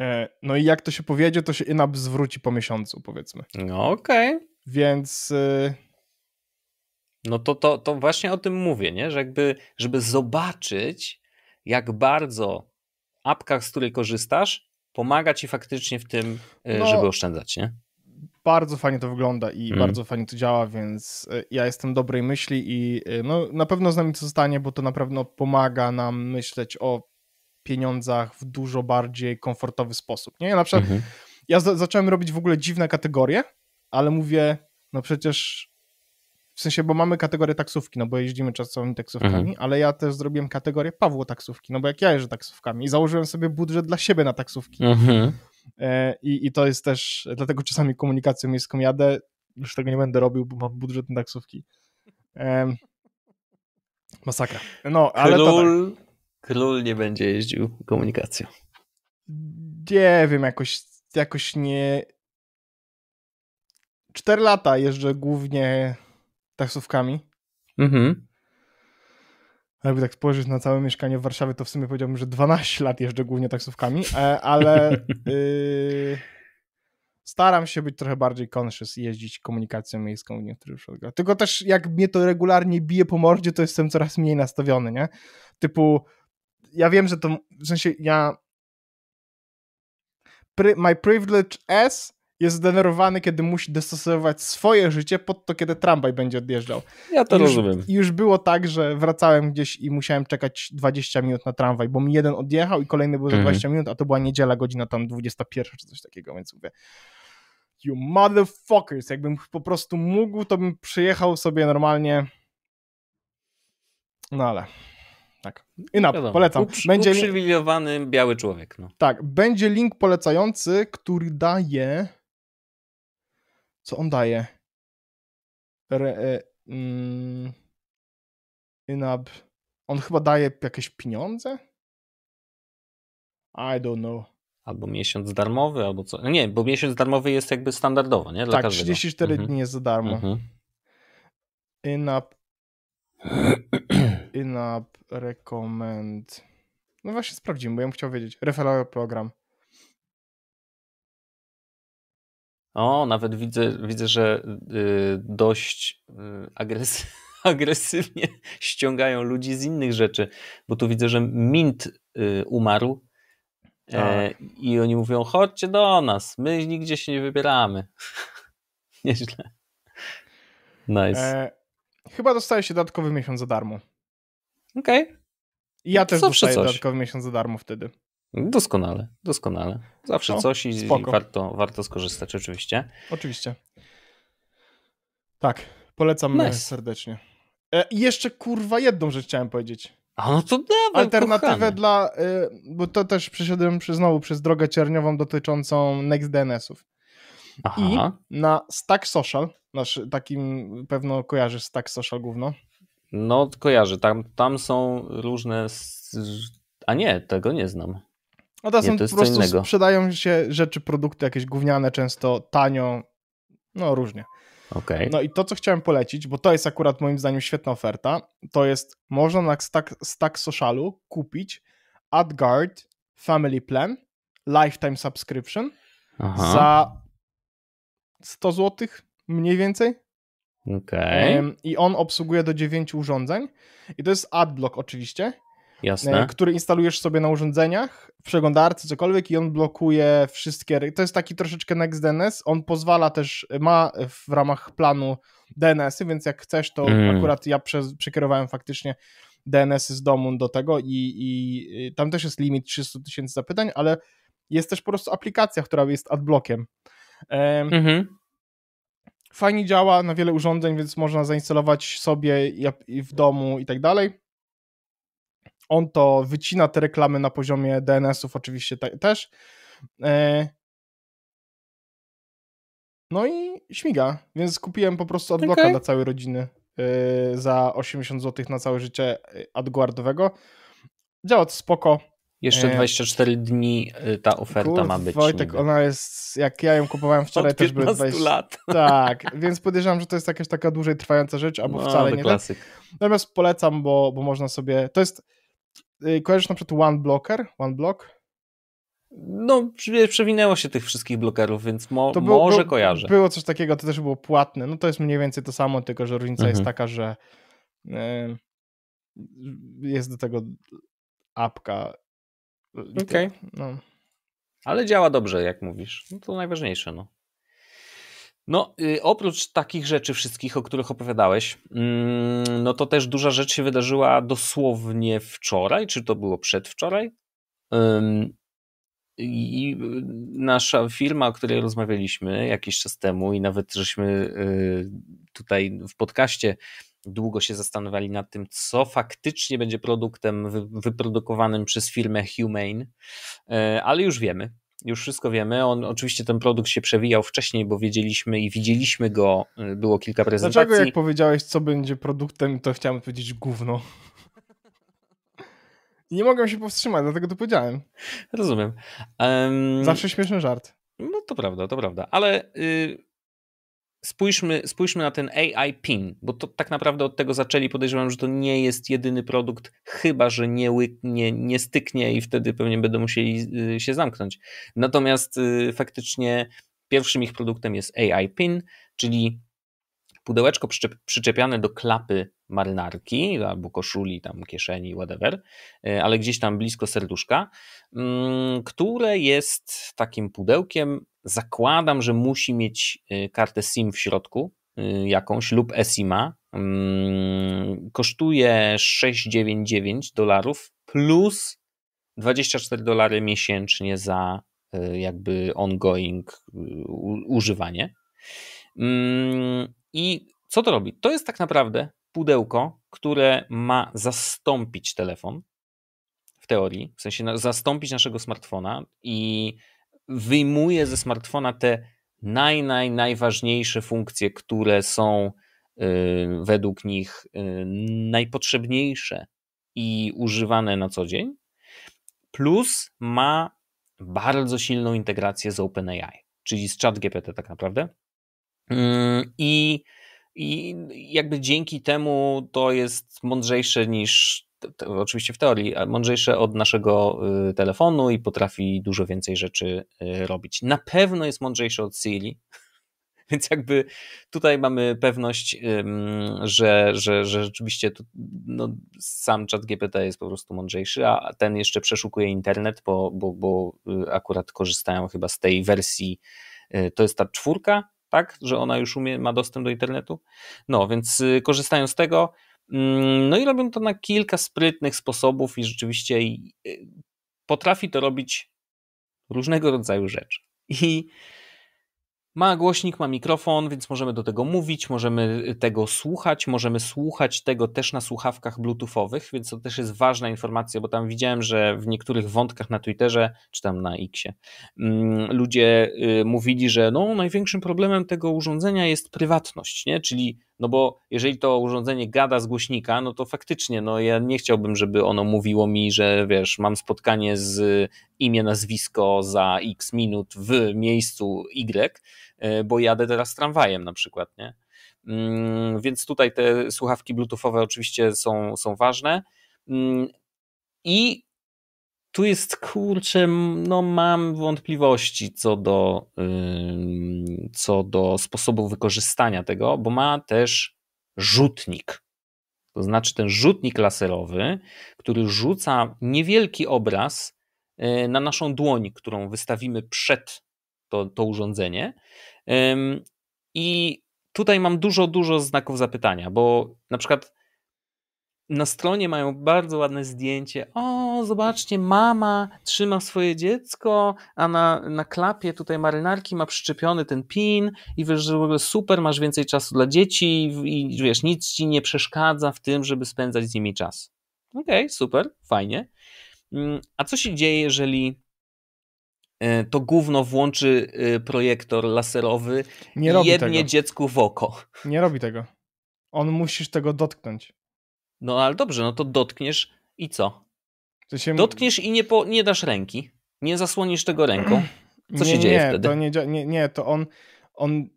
E, no i jak to się powiedzie, to się INAP zwróci po miesiącu, powiedzmy. No okej. Okay. Więc... Y, no to, to, to właśnie o tym mówię, nie? że jakby, żeby zobaczyć, jak bardzo apkach, z której korzystasz, pomaga ci faktycznie w tym, e, no, żeby oszczędzać, nie? Bardzo fajnie to wygląda i mm. bardzo fajnie to działa, więc e, ja jestem dobrej myśli i e, no, na pewno z nami to zostanie, bo to na pewno pomaga nam myśleć o pieniądzach w dużo bardziej komfortowy sposób. Nie? Ja na przykład mm -hmm. ja zacząłem robić w ogóle dziwne kategorie, ale mówię, no przecież w sensie, bo mamy kategorię taksówki, no bo jeździmy czasami taksówkami, mhm. ale ja też zrobiłem kategorię Pawło taksówki, no bo jak ja jeżdżę taksówkami i założyłem sobie budżet dla siebie na taksówki. Mhm. E, I, I to jest też, dlatego czasami komunikacją miejską jadę, już tego nie będę robił, bo mam budżet na taksówki. Um, masakra. No, ale król, tak. król nie będzie jeździł komunikacją. Nie wiem, jakoś, jakoś nie... Cztery lata jeżdżę głównie taksówkami. Mhm. A jakby tak spojrzeć na całe mieszkanie w Warszawie, to w sumie powiedziałbym, że 12 lat jeżdżę głównie taksówkami, e, ale yy, staram się być trochę bardziej conscious i jeździć komunikacją miejską w niektórych przypadkach. Tylko też jak mnie to regularnie bije po mordzie, to jestem coraz mniej nastawiony, nie? Typu, ja wiem, że to, w sensie ja my privilege S jest zdenerwowany, kiedy musi dostosowywać swoje życie pod to, kiedy tramwaj będzie odjeżdżał. Ja to już, rozumiem. Już było tak, że wracałem gdzieś i musiałem czekać 20 minut na tramwaj, bo mi jeden odjechał i kolejny był za mm. 20 minut, a to była niedziela, godzina tam 21 czy coś takiego, więc mówię you motherfuckers, jakbym po prostu mógł, to bym przyjechał sobie normalnie no ale tak. I na to polecam. będzie uprzywilejowany biały człowiek. No. Tak, będzie link polecający, który daje co on daje? Re, e, mm, inab. On chyba daje jakieś pieniądze? I don't know. Albo miesiąc darmowy, albo co. nie, bo miesiąc darmowy jest jakby standardowo, nie? Dla tak, każdego. 34 mhm. dni jest za darmo. Mhm. Inab. Inab recommend. No właśnie sprawdzimy, bo ja bym chciał wiedzieć. Referral program. O, nawet widzę, widzę że y, dość y, agresy, agresywnie ściągają ludzi z innych rzeczy, bo tu widzę, że Mint y, umarł e, tak. i oni mówią, chodźcie do nas, my nigdzie się nie wybieramy. Nieźle. Nice. E, chyba dostaje się dodatkowy miesiąc za darmo. Okej. Okay. Ja no też dostaję coś. dodatkowy miesiąc za darmo wtedy. Doskonale, doskonale. Zawsze no, coś i, warto, warto skorzystać, oczywiście. Oczywiście. Tak, polecam nice. serdecznie. E, I jeszcze kurwa jedną rzecz chciałem powiedzieć. A no to dawaj, Alternatywę kochany. dla, y, bo to też przeszedłem przy, znowu przez drogę cierniową dotyczącą NextDNS-ów. I na Stack Social, nasz takim, pewno kojarzysz Stack Social główno. No kojarzy. tam, tam są różne, a nie, tego nie znam. No to, nie, są, to po prostu innego. sprzedają się rzeczy, produkty jakieś gówniane, często tanio, no różnie. Okay. No i to, co chciałem polecić, bo to jest akurat moim zdaniem świetna oferta, to jest można na Stack, stack Socialu kupić AdGuard Family Plan Lifetime Subscription Aha. za 100 zł mniej więcej. Okay. I on obsługuje do 9 urządzeń. I to jest AdBlock oczywiście. Jasne. E, który instalujesz sobie na urządzeniach, w przeglądarce, cokolwiek i on blokuje wszystkie. To jest taki troszeczkę NextDNS. On pozwala też, ma w ramach planu DNS-y, więc jak chcesz, to mm. akurat ja przez, przekierowałem faktycznie DNS-y z domu do tego i, i y, tam też jest limit 300 tysięcy zapytań, ale jest też po prostu aplikacja, która jest adblockiem. Ehm, mm-hmm. Fajnie działa na wiele urządzeń, więc można zainstalować sobie i w domu i tak dalej. On to wycina te reklamy na poziomie DNS-ów oczywiście te, też. E, no i śmiga, więc kupiłem po prostu adblocka okay. dla całej rodziny e, za 80 zł na całe życie e, adguardowego. Działa to spoko. Jeszcze 24 dni ta oferta ma być. Wojtek, ona jest, jak ja ją kupowałem wczoraj, Od też były 20 lat. Tak, więc podejrzewam, że to jest jakaś taka dłużej trwająca rzecz, albo no, wcale nie. Klasyk. Natomiast polecam, bo, bo można sobie, to jest Y, kojarzysz na przykład One Blocker? One Block? No, przewinęło się tych wszystkich blokerów, więc mo może kojarzę. Było coś takiego, to też było płatne. No to jest mniej więcej to samo, tylko że różnica mhm. jest taka, że y, jest do tego apka. Okej. Okay. No. Ale działa dobrze, jak mówisz. No to najważniejsze, no. No, y, oprócz takich rzeczy wszystkich, o których opowiadałeś, mm, no to też duża rzecz się wydarzyła dosłownie wczoraj, czy to było przedwczoraj? I nasza firma, o której rozmawialiśmy jakiś czas temu, i nawet żeśmy y, tutaj w podcaście długo się zastanawiali nad tym, co faktycznie będzie produktem wyprodukowanym przez firmę Humane, y, ale już wiemy, już wszystko wiemy. On oczywiście ten produkt się przewijał wcześniej, bo wiedzieliśmy i widzieliśmy go, y, było kilka prezentacji. Dlaczego jak powiedziałeś, co będzie produktem, to chciałem powiedzieć gówno. Nie mogę się powstrzymać, dlatego to powiedziałem. Rozumiem. Um... Zawsze śmieszny żart. No to prawda, to prawda, ale y, spójrzmy, spójrzmy na ten AI PIN, bo to tak naprawdę od tego zaczęli. Podejrzewam, że to nie jest jedyny produkt, chyba że nie, nie styknie i wtedy pewnie będą musieli y, się zamknąć. Natomiast y, faktycznie pierwszym ich produktem jest AI PIN, czyli pudełeczko przyczep, przyczepiane do klapy marynarki albo koszuli, tam kieszeni, whatever, y, ale gdzieś tam blisko serduszka, mm, które jest takim pudełkiem Zakładam, że musi mieć y, kartę SIM w środku y, jakąś lub eSIMA. Mm, kosztuje 6,99 dolarów plus 24 dolary miesięcznie za y, jakby ongoing używanie. Mm, I co to robi? To jest tak naprawdę pudełko, które ma zastąpić telefon w teorii, w sensie zastąpić naszego smartfona i wyjmuje ze smartfona te naj, naj, najważniejsze funkcje, które są y, według nich y, najpotrzebniejsze i używane na co dzień. Plus ma bardzo silną integrację z OpenAI, czyli z ChatGPT tak naprawdę. Y, I, I jakby dzięki temu to jest mądrzejsze niż oczywiście w teorii, mądrzejsze od naszego y, telefonu i potrafi dużo więcej rzeczy y, robić. Na pewno jest mądrzejsze od Siri, więc jakby tutaj mamy pewność, że, że, że rzeczywiście to, no, sam chat GPT jest po prostu mądrzejszy, a ten jeszcze przeszukuje internet, bo, bo, bo y, akurat korzystają chyba z tej wersji, to jest ta czwórka, tak, że ona już umie, ma dostęp do internetu. No, więc korzystają z tego, Mm, no i robią to na kilka sprytnych sposobów i rzeczywiście y, potrafi to robić różnego rodzaju rzeczy. I ma głośnik, ma mikrofon, więc możemy do tego mówić, możemy y, tego słuchać, możemy słuchać tego też na słuchawkach bluetoothowych, więc to też jest ważna informacja, bo tam widziałem, że w niektórych wątkach na Twitterze, czy tam na Xie, mm, ludzie y, mówili, że no, największym problemem tego urządzenia jest prywatność, nie? czyli no bo jeżeli to urządzenie gada z głośnika, no to faktycznie, no ja nie chciałbym, żeby ono mówiło mi, że wiesz, mam spotkanie z imię, nazwisko za x minut w miejscu y, e, bo jadę teraz tramwajem na przykład, nie? Mm, więc tutaj te słuchawki bluetoothowe oczywiście są, są ważne. Mm, I tu jest kurczę, no mam wątpliwości co do, yy, co do sposobu wykorzystania tego, bo ma też rzutnik. To znaczy ten rzutnik laserowy, który rzuca niewielki obraz yy, na naszą dłoń, którą wystawimy przed to, to urządzenie. Yy, I tutaj mam dużo, dużo znaków zapytania, bo na przykład na stronie mają bardzo ładne zdjęcie. O, zobaczcie, mama trzyma swoje dziecko, a na, na klapie tutaj marynarki ma przyczepiony ten pin i wiesz, że super, masz więcej czasu dla dzieci i, i wiesz, nic ci nie przeszkadza w tym, żeby spędzać z nimi czas. Okej, okay, super, fajnie. Mm, a co się dzieje, jeżeli e, to gówno włączy e, projektor laserowy nie i jednie tego. dziecku w oko? Nie robi tego. On musisz tego dotknąć. No ale dobrze, no to dotkniesz i co? Się... Dotkniesz i nie, po, nie dasz ręki. Nie zasłonisz tego ręką. Co nie, się dzieje nie, wtedy? To nie, nie, nie, to on, on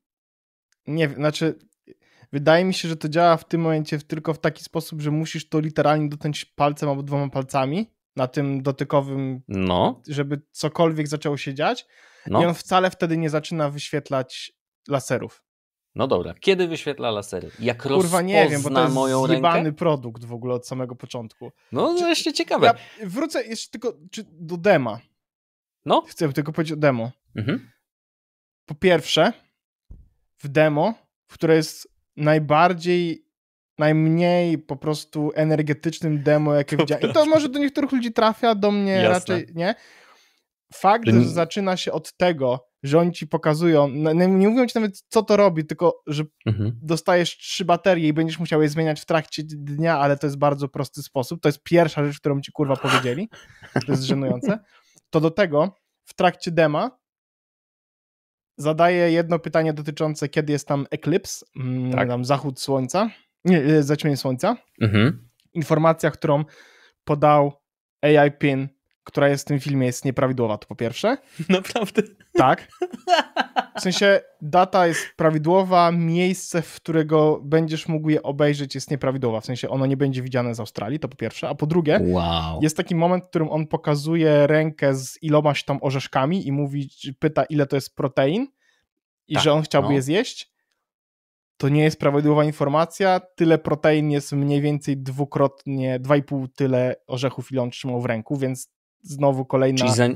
nie, znaczy wydaje mi się, że to działa w tym momencie tylko w taki sposób, że musisz to literalnie dotknąć palcem albo dwoma palcami na tym dotykowym, no. żeby cokolwiek zaczęło się dziać. No. I on wcale wtedy nie zaczyna wyświetlać laserów. No dobra, kiedy wyświetla lasery? Jak Kurwa, rozpozna nie wiem, bo to jest moją rękę? produkt w ogóle od samego początku. No, czy, właśnie ciekawe. Ja wrócę jeszcze tylko czy, do dema. No? Chcę tylko powiedzieć o demo. Mhm. Po pierwsze, w demo, w które jest najbardziej, najmniej po prostu energetycznym demo, jakie to widziałem. I to może do niektórych ludzi trafia, do mnie Jasne. raczej nie. Fakt, że zaczyna się od tego, że oni ci pokazują, no, no, nie mówią ci nawet co to robi, tylko że mhm. dostajesz trzy baterie i będziesz musiał je zmieniać w trakcie dnia, ale to jest bardzo prosty sposób. To jest pierwsza rzecz, którą ci kurwa powiedzieli. To jest żenujące. To do tego w trakcie dema zadaję jedno pytanie dotyczące kiedy jest tam eklips, mm, tak. tam zachód słońca, nie, e, zaćmienie słońca. Mhm. Informacja, którą podał AI Pin która jest w tym filmie, jest nieprawidłowa, to po pierwsze. Naprawdę? Tak. W sensie data jest prawidłowa, miejsce, w którego będziesz mógł je obejrzeć, jest nieprawidłowa. W sensie ono nie będzie widziane z Australii, to po pierwsze. A po drugie, wow. jest taki moment, w którym on pokazuje rękę z ilomaś tam orzeszkami i mówi, pyta, ile to jest protein i tak, że on chciałby no. je zjeść. To nie jest prawidłowa informacja. Tyle protein jest mniej więcej dwukrotnie, dwa i pół tyle orzechów, ile on trzymał w ręku, więc znowu kolejna... Za, yy...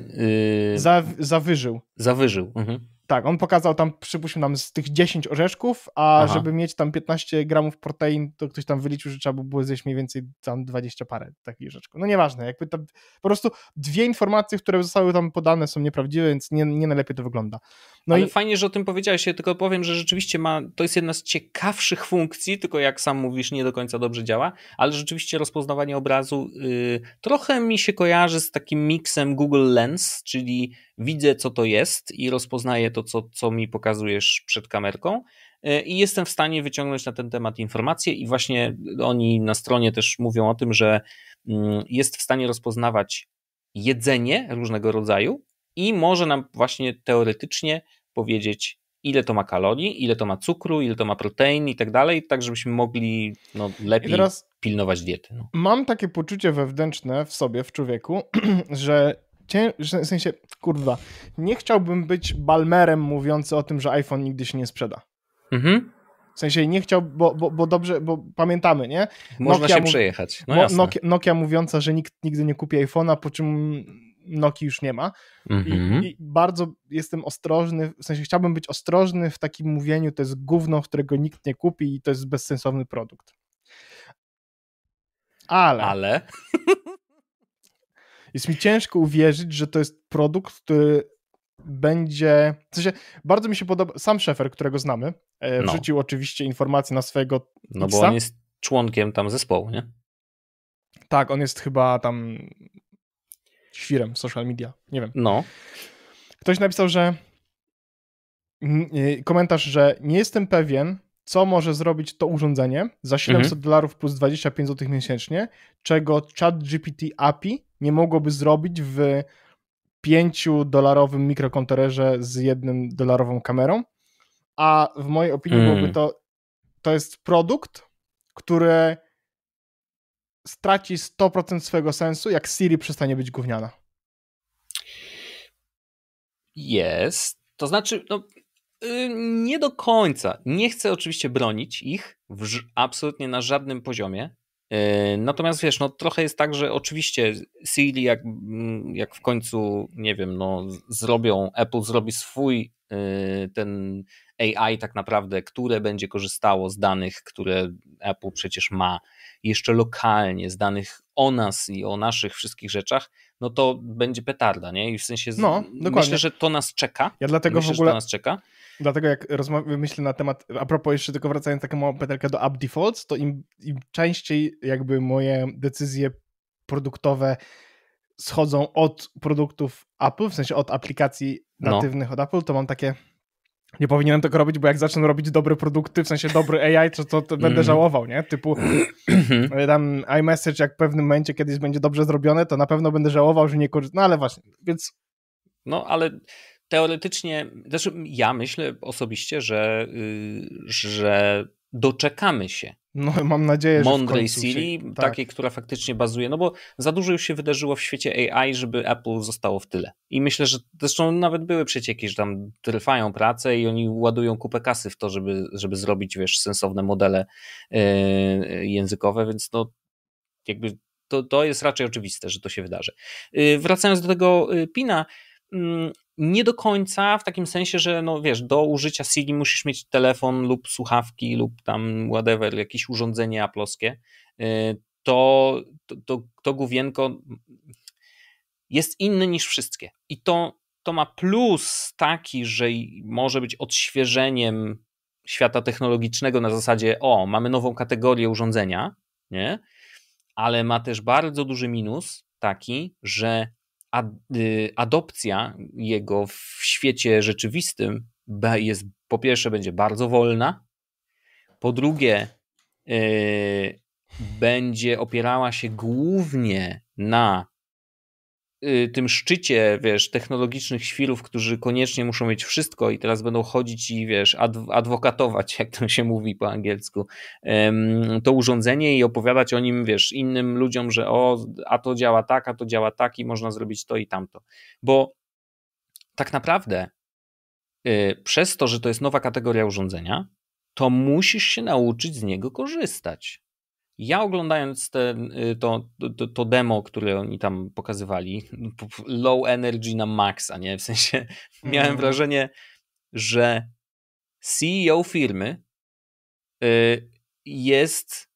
za, zawyżył. Zawyżył. Mhm. Tak, on pokazał tam, przypuśćmy, nam z tych 10 orzeszków, a Aha. żeby mieć tam 15 gramów protein, to ktoś tam wyliczył, że trzeba by było zjeść mniej więcej tam 20 parę takich orzeszków. No nieważne, jakby tam po prostu dwie informacje, które zostały tam podane są nieprawdziwe, więc nie, nie najlepiej to wygląda. No Ale i... fajnie, że o tym powiedziałeś, ja tylko powiem, że rzeczywiście ma, to jest jedna z ciekawszych funkcji, tylko jak sam mówisz, nie do końca dobrze działa, ale rzeczywiście rozpoznawanie obrazu yy, trochę mi się kojarzy z takim miksem Google Lens, czyli widzę co to jest i rozpoznaję to co, co mi pokazujesz przed kamerką e, i jestem w stanie wyciągnąć na ten temat informacje i właśnie oni na stronie też mówią o tym, że mm, jest w stanie rozpoznawać jedzenie różnego rodzaju i może nam właśnie teoretycznie powiedzieć, ile to ma kalorii, ile to ma cukru, ile to ma protein i tak dalej, tak żebyśmy mogli no, lepiej pilnować diety. No. Mam takie poczucie wewnętrzne w sobie, w człowieku, że w sensie, kurwa, nie chciałbym być balmerem mówiący o tym, że iPhone nigdy się nie sprzeda. Mhm. W sensie nie chciał, bo, bo, bo dobrze, bo pamiętamy, nie? Można się przejechać. No jasne. Nokia, Nokia mówiąca, że nikt nigdy nie kupi iPhone'a, po czym Nokii już nie ma. Mhm. I, I, bardzo jestem ostrożny, w sensie chciałbym być ostrożny w takim mówieniu, to jest gówno, którego nikt nie kupi i to jest bezsensowny produkt. Ale. Ale. Jest mi ciężko uwierzyć, że to jest produkt, który będzie. W sensie, bardzo mi się podoba. Sam szefer, którego znamy, e, no. wrzucił no. oczywiście informacje na swojego. No bo on jest członkiem tam zespołu, nie? Tak, on jest chyba tam świrem social media. Nie wiem. No. Ktoś napisał, że. E, komentarz, że nie jestem pewien, co może zrobić to urządzenie za 700 mhm. dolarów mhm. plus 25 zł miesięcznie, czego ChatGPT API nie mogłoby zrobić w 5-dolarowym mikrokontorerze z jednym dolarową kamerą. A w mojej opinii mm. byłoby to, to jest produkt, który straci 100% swojego sensu, jak Siri przestanie być gówniana. Jest. To znaczy, no, y, nie do końca. Nie chcę oczywiście bronić ich absolutnie na żadnym poziomie, E, natomiast wiesz, no trochę jest tak, że oczywiście Siri jak, mm, jak w końcu, nie wiem, no zrobią, Apple zrobi swój e, ten AI tak naprawdę, które będzie korzystało z danych, które Apple przecież ma jeszcze lokalnie, z danych o nas i o naszych wszystkich rzeczach, no to będzie petarda, nie? I w sensie no, dokładnie. myślę, że to nas czeka. Ja dlatego myślę, w ogóle... że to nas czeka. Dlatego jak rozmawiam, myślę na temat, a propos jeszcze tylko wracając taką małą petelkę do app defaults, to im, im częściej jakby moje decyzje produktowe schodzą od produktów Apple, w sensie od aplikacji no. natywnych no. od Apple, to mam takie nie powinienem tego robić, bo jak zacznę robić dobre produkty, w sensie dobry AI, to, to, to będę mhm. żałował, nie? Typu mhm. tam iMessage, jak w pewnym momencie kiedyś będzie dobrze zrobione, to na pewno będę żałował, że nie korzystam, no ale właśnie, więc... No, ale teoretycznie, znaczy ja myślę osobiście, że, y, że doczekamy się. No, mam nadzieję, mądrej Siri, tak. takiej, która faktycznie bazuje, no bo za dużo już się wydarzyło w świecie AI, żeby Apple zostało w tyle. I myślę, że zresztą nawet były przecieki, że tam trwają prace i oni ładują kupę kasy w to, żeby, żeby zrobić, wiesz, sensowne modele yy, językowe, więc no jakby to, to jest raczej oczywiste, że to się wydarzy. Yy, wracając do tego yy, Pina, Mm, nie do końca w takim sensie, że no wiesz, do użycia Siri musisz mieć telefon lub słuchawki lub tam whatever, jakieś urządzenie aploskie, y, to, to, to, to główienko jest inny niż wszystkie. I to, to ma plus taki, że może być odświeżeniem świata technologicznego na zasadzie o, mamy nową kategorię urządzenia, nie? ale ma też bardzo duży minus taki, że Y, adopcja jego w świecie rzeczywistym jest po pierwsze będzie bardzo wolna, po drugie y, będzie opierała się głównie na Y, tym szczycie, wiesz, technologicznych świrów, którzy koniecznie muszą mieć wszystko i teraz będą chodzić i, wiesz, adw adwokatować, jak to się mówi po angielsku, to urządzenie i opowiadać o nim, wiesz, innym ludziom, że o, a to działa tak, a to działa tak i można zrobić to i tamto. Bo tak naprawdę y, przez to, że to jest nowa kategoria urządzenia, to musisz się nauczyć z niego korzystać. Ja oglądając te, y, to, to, to, demo, które oni tam pokazywali, no, low energy na maksa, nie? W sensie miałem mhm. wrażenie, że CEO firmy y, jest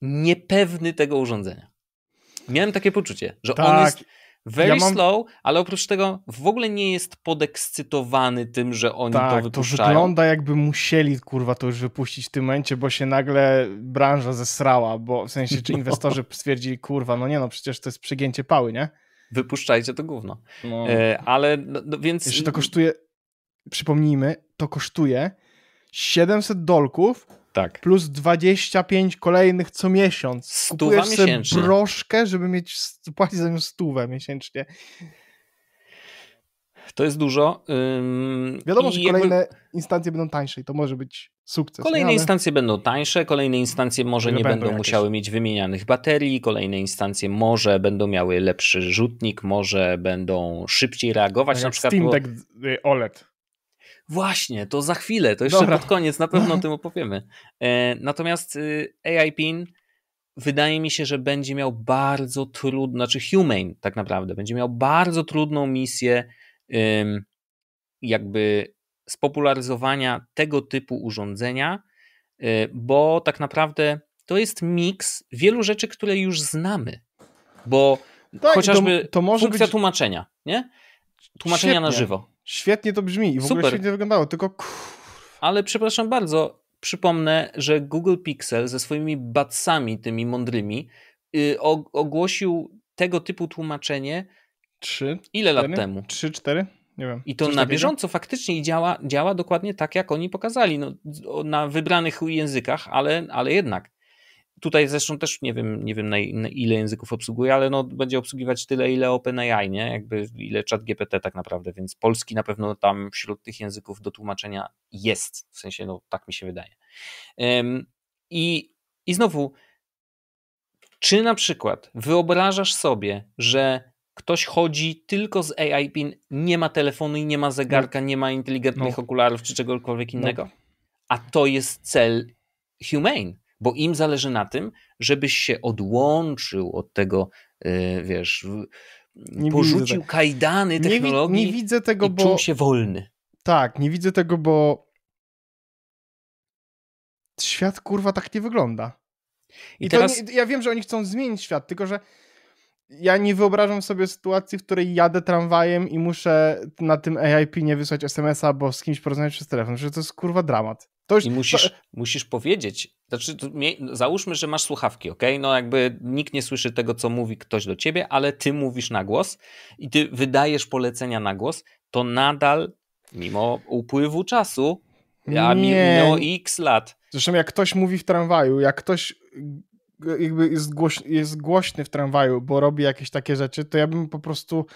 niepewny tego urządzenia. Miałem takie poczucie, że tak. on jest Very ja mam... slow, ale oprócz tego w ogóle nie jest podekscytowany tym, że oni tak, to wypuszczają. to wygląda jakby musieli, kurwa, to już wypuścić w tym momencie, bo się nagle branża zesrała, bo w sensie, czy no. inwestorzy stwierdzili, kurwa, no nie no, przecież to jest przegięcie pały, nie? Wypuszczajcie to gówno. No. E, ale, no, no, więc... Jeszcze to kosztuje, przypomnijmy, to kosztuje 700 dolków tak. Plus 25 kolejnych co miesiąc. Stuwa miesięcznie. sobie broszkę, żeby mieć, płacić za nią stówę miesięcznie. To jest dużo. Ym, Wiadomo, że kolejne jakby... instancje będą tańsze i to może być sukces. Kolejne ale... instancje będą tańsze, kolejne instancje może nie, będą, musiały mieć wymienianych baterii, kolejne instancje może będą miały lepszy rzutnik, może będą szybciej reagować. Tak na przykład Steam Deck y, OLED. Właśnie, to za chwilę, to jeszcze Dobra. pod koniec na pewno o tym opowiemy. E, natomiast y, AI PIN wydaje mi się, że będzie miał bardzo trudną, znaczy Humane tak naprawdę, będzie miał bardzo trudną misję jakby spopularyzowania tego typu urządzenia, y, bo tak naprawdę to jest miks wielu rzeczy, które już znamy, bo tak, chociażby to, to może funkcja być... tłumaczenia, nie? Tłumaczenia Świetnie. na żywo Świetnie to brzmi i w Super. ogóle świetnie wyglądało, tylko Ale przepraszam bardzo, przypomnę, że Google Pixel ze swoimi batsami tymi mądrymi y, ogłosił tego typu tłumaczenie ile lat temu? 3, 4? Nie wiem. I to Coś na bieżąco faktycznie działa, działa dokładnie tak, jak oni pokazali. No, na wybranych językach, ale, ale jednak tutaj zresztą też nie wiem, nie wiem na, ile języków obsługuje, ale no, będzie obsługiwać tyle, ile OpenAI, nie? Jakby ile ChatGPT tak naprawdę, więc polski na pewno tam wśród tych języków do tłumaczenia jest, w sensie, no tak mi się wydaje. I, i znowu, czy na przykład wyobrażasz sobie, że ktoś chodzi tylko z AI PIN, nie ma telefonu i nie ma zegarka, no. nie ma inteligentnych no. okularów czy czegokolwiek no. innego? No. A to jest cel humane bo im zależy na tym, żebyś się odłączył od tego, e, wiesz, nie porzucił widzę. kajdany technologii nie, nie widzę tego, i bo... czuł się wolny. Tak, nie widzę tego, bo świat kurwa tak nie wygląda. I, I teraz... Nie, ja wiem, że oni chcą zmienić świat, tylko że ja nie wyobrażam sobie sytuacji, w której jadę tramwajem i muszę na tym AIP nie wysłać SMS-a, bo z kimś porozmawiać przez telefon. Że to jest kurwa dramat. Już, I musisz, to... musisz powiedzieć znaczy, załóżmy, że masz słuchawki, ok? No jakby nikt nie słyszy tego, co mówi ktoś do ciebie, ale ty mówisz na głos i ty wydajesz polecenia na głos, to nadal, mimo upływu czasu, a minęło x lat. Zresztą jak ktoś mówi w tramwaju, jak ktoś jakby jest, głoś, jest głośny w tramwaju, bo robi jakieś takie rzeczy, to ja bym po prostu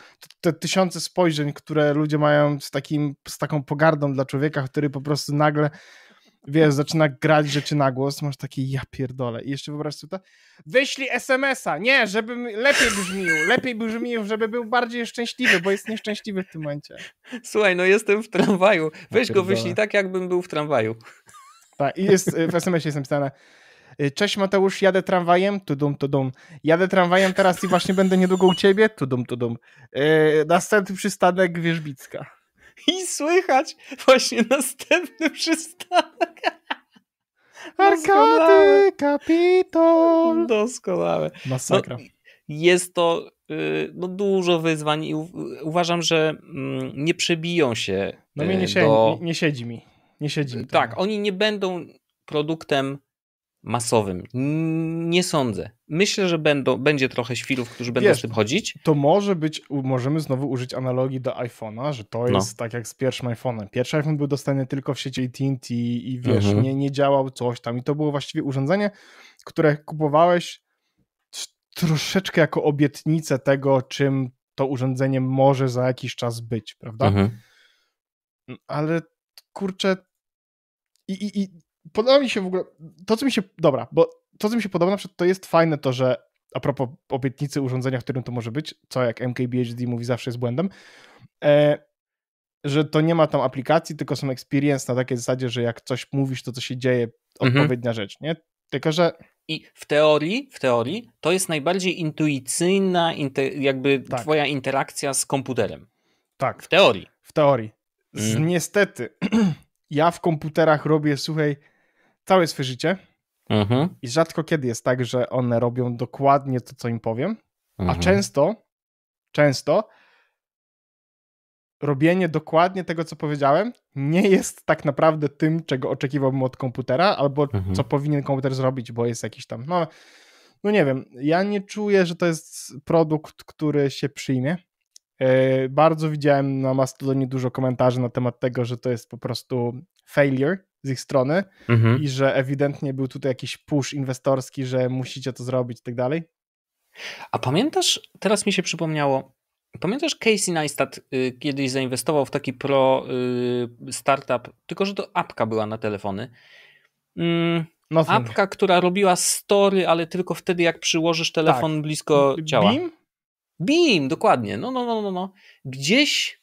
te tysiące spojrzeń, które ludzie mają z, takim, z taką pogardą dla człowieka, który po prostu nagle wiesz, zaczyna grać rzeczy na głos, masz taki ja pierdolę. I jeszcze wyobraź sobie to, wyślij SMS-a, nie, żeby lepiej brzmił, lepiej brzmił, żeby był bardziej szczęśliwy, bo jest nieszczęśliwy w tym momencie. Słuchaj, no jestem w tramwaju, weź ja go wyślij tak, jakbym był w tramwaju. Tak, i jest, w SMS-ie jest napisane, y, Cześć Mateusz, jadę tramwajem, tu dum, tu dum. Jadę tramwajem teraz i właśnie będę niedługo u ciebie, tu dum, tu dum. Yy, następny przystanek Wierzbicka i słychać właśnie następny przystanek. Arkady, kapitol. Doskonałe. No Masakra. No, jest to y, no, dużo wyzwań i u, uważam, że mm, nie przebiją się. No mnie nie, y, do... nie, nie siedzi mi. Nie siedzi mi. Tak, oni nie będą produktem masowym. Nie sądzę. Myślę, że będą, będzie trochę świrów, którzy będą Wiesz, z tym chodzić. To może być, możemy znowu użyć analogii do iPhone'a, że to no. jest no. tak jak z pierwszym iPhone'em. Pierwszy iPhone był dostępny tylko w sieci AT&T i wiesz, mhm. nie, nie działał coś tam i to było właściwie urządzenie, które kupowałeś troszeczkę jako obietnicę tego, czym to urządzenie może za jakiś czas być, prawda? Mhm. Ale kurczę, i, i, i podoba mi się w ogóle, to co mi się, dobra, bo to co mi się podoba na przykład, to jest fajne to, że a propos obietnicy urządzenia, w którym to może być, co jak MKBHD mówi zawsze jest błędem, e, że to nie ma tam aplikacji, tylko są experience na takiej zasadzie, że jak coś mówisz, to co się dzieje, mhm. odpowiednia mhm. rzecz, nie? Tylko, że... I w teorii, w teorii to jest najbardziej intuicyjna jakby tak. twoja interakcja z komputerem. Tak. W teorii. W teorii. Z, mm. Niestety, ja w komputerach robię, słuchaj, całe swoje życie mhm. i rzadko kiedy jest tak, że one robią dokładnie to, co im powiem, mhm. a często, często robienie dokładnie tego, co powiedziałem, nie jest tak naprawdę tym, czego oczekiwałbym od komputera, albo mhm. co powinien komputer zrobić, bo jest jakiś tam. No, no nie wiem, ja nie czuję, że to jest produkt, który się przyjmie. Yy, bardzo widziałem na Mastodonie dużo komentarzy na temat tego, że to jest po prostu failure, z ich strony mhm. i że ewidentnie był tutaj jakiś push inwestorski, że musicie to zrobić i tak dalej? A pamiętasz, teraz mi się przypomniało, pamiętasz Casey Neistat y, kiedyś zainwestował w taki pro y, startup, tylko że to apka była na telefony. Mm, Nothing. Apka, która robiła story, ale tylko wtedy jak przyłożysz telefon tak. blisko ciała. Beam? Beam, dokładnie. No, no, no, no, no. Gdzieś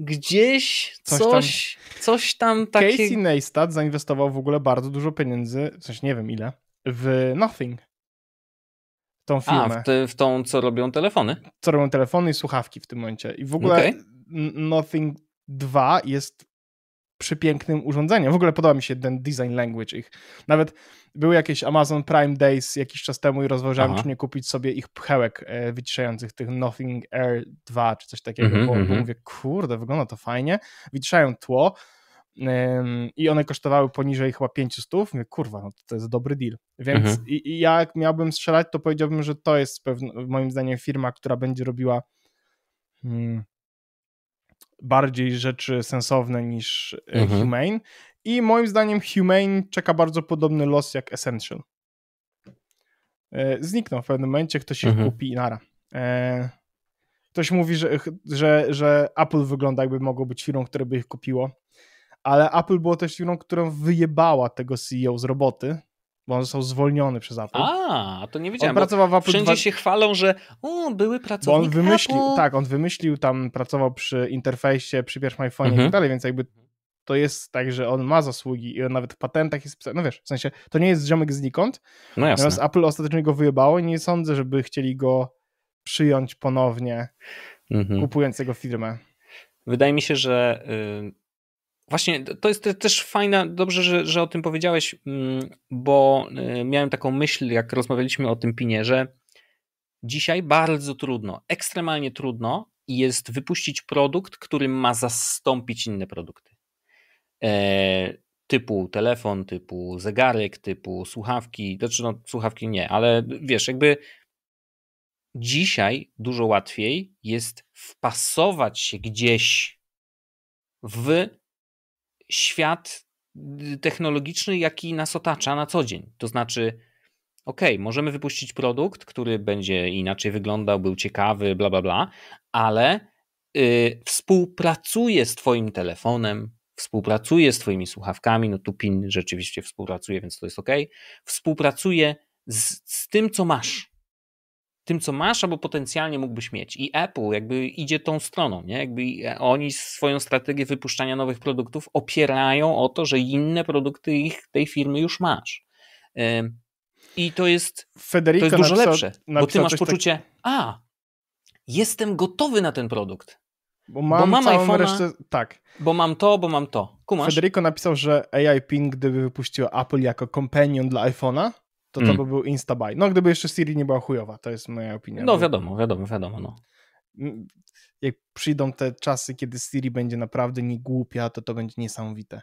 gdzieś coś, coś tam, coś tam takiego... Casey Neistat zainwestował w ogóle bardzo dużo pieniędzy, coś nie wiem ile, w Nothing. W tą firmę. A, w, te, w, tą, co robią telefony? Co robią telefony i słuchawki w tym momencie. I w ogóle okay. Nothing 2 jest przepięknym urządzeniu. W ogóle podoba mi się ten design language ich. Nawet były jakieś Amazon Prime Days jakiś czas temu i rozważałem, Aha. czy nie kupić sobie ich pchełek e, wyciszających tych Nothing Air 2 czy coś takiego, mm -hmm, bo, mm -hmm. bo, mhm. mówię, kurde, wygląda to fajnie. Wyciszają tło ym, i one kosztowały poniżej chyba 500. Mówię, kurwa, no to jest dobry deal. Więc mm -hmm. i, i jak miałbym strzelać, to powiedziałbym, że to jest pewno, moim zdaniem firma, która będzie robiła hmm, bardziej rzeczy sensowne niż e, mhm. Humane. I moim zdaniem Humane czeka bardzo podobny los jak Essential. E, Znikną w pewnym momencie, ktoś ich mhm. kupi i nara. E, ktoś mówi, że, że, że Apple wygląda jakby mogło być firmą, które by ich kupiło, ale Apple było też firmą, którą wyjebała tego CEO z roboty bo on został zwolniony przez Apple. A, to nie wiedziałem. On pracował w Apple wszędzie się chwalą, że o, były pracownik bo on wymyślił, Apple. Tak, on wymyślił tam, pracował przy interfejsie, przy pierwszym iPhone'ie mhm. i tak mhm. dalej, więc jakby to jest tak, że on ma zasługi i on nawet w patentach jest No wiesz, w sensie to nie jest ziomek znikąd. No jasne. Natomiast Apple ostatecznie go wyjebało i nie sądzę, żeby chcieli go przyjąć ponownie, mhm. kupując jego firmę. Wydaje mi się, że y, Właśnie, to jest też fajna, dobrze, że, że o tym powiedziałeś, mm, bo y, miałem taką myśl, jak rozmawialiśmy o tym pinie, że dzisiaj bardzo trudno, ekstremalnie trudno jest wypuścić produkt, który ma zastąpić inne produkty. E, typu telefon, typu zegarek, typu słuchawki, znaczy no słuchawki nie, ale wiesz, jakby dzisiaj dużo łatwiej jest wpasować się gdzieś w świat y, technologiczny, jaki nas otacza na co dzień. To znaczy, ok, możemy wypuścić produkt, który będzie inaczej wyglądał, był ciekawy, bla, bla, bla, ale y, współpracuje z Twoim telefonem, współpracuje z Twoimi słuchawkami, no tu PIN rzeczywiście współpracuje, więc to jest ok, współpracuje z, z tym, co masz tym, co masz, albo potencjalnie mógłbyś mieć. I Apple jakby idzie tą stroną, nie? Jakby e, oni swoją strategię wypuszczania nowych produktów opierają o to, że inne produkty ich tej firmy już masz. I to jest, Federico to jest dużo napisał, lepsze, napisał bo ty masz tak- poczucie, tak... a, jestem gotowy na ten produkt. Bo mam, bo mam iPhone'a, resztę, tak. Bo mam to, bo mam to. Kumasz? Federico napisał, że AI Ping, gdyby wypuścił Apple jako companion dla iPhone'a, to mm. to by był instabuy. No gdyby jeszcze Siri nie była chujowa, to jest moja opinia. No wiadomo, wiadomo, wiadomo, no. Jak przyjdą te czasy, kiedy Siri będzie naprawdę niegłupia, to to będzie niesamowite.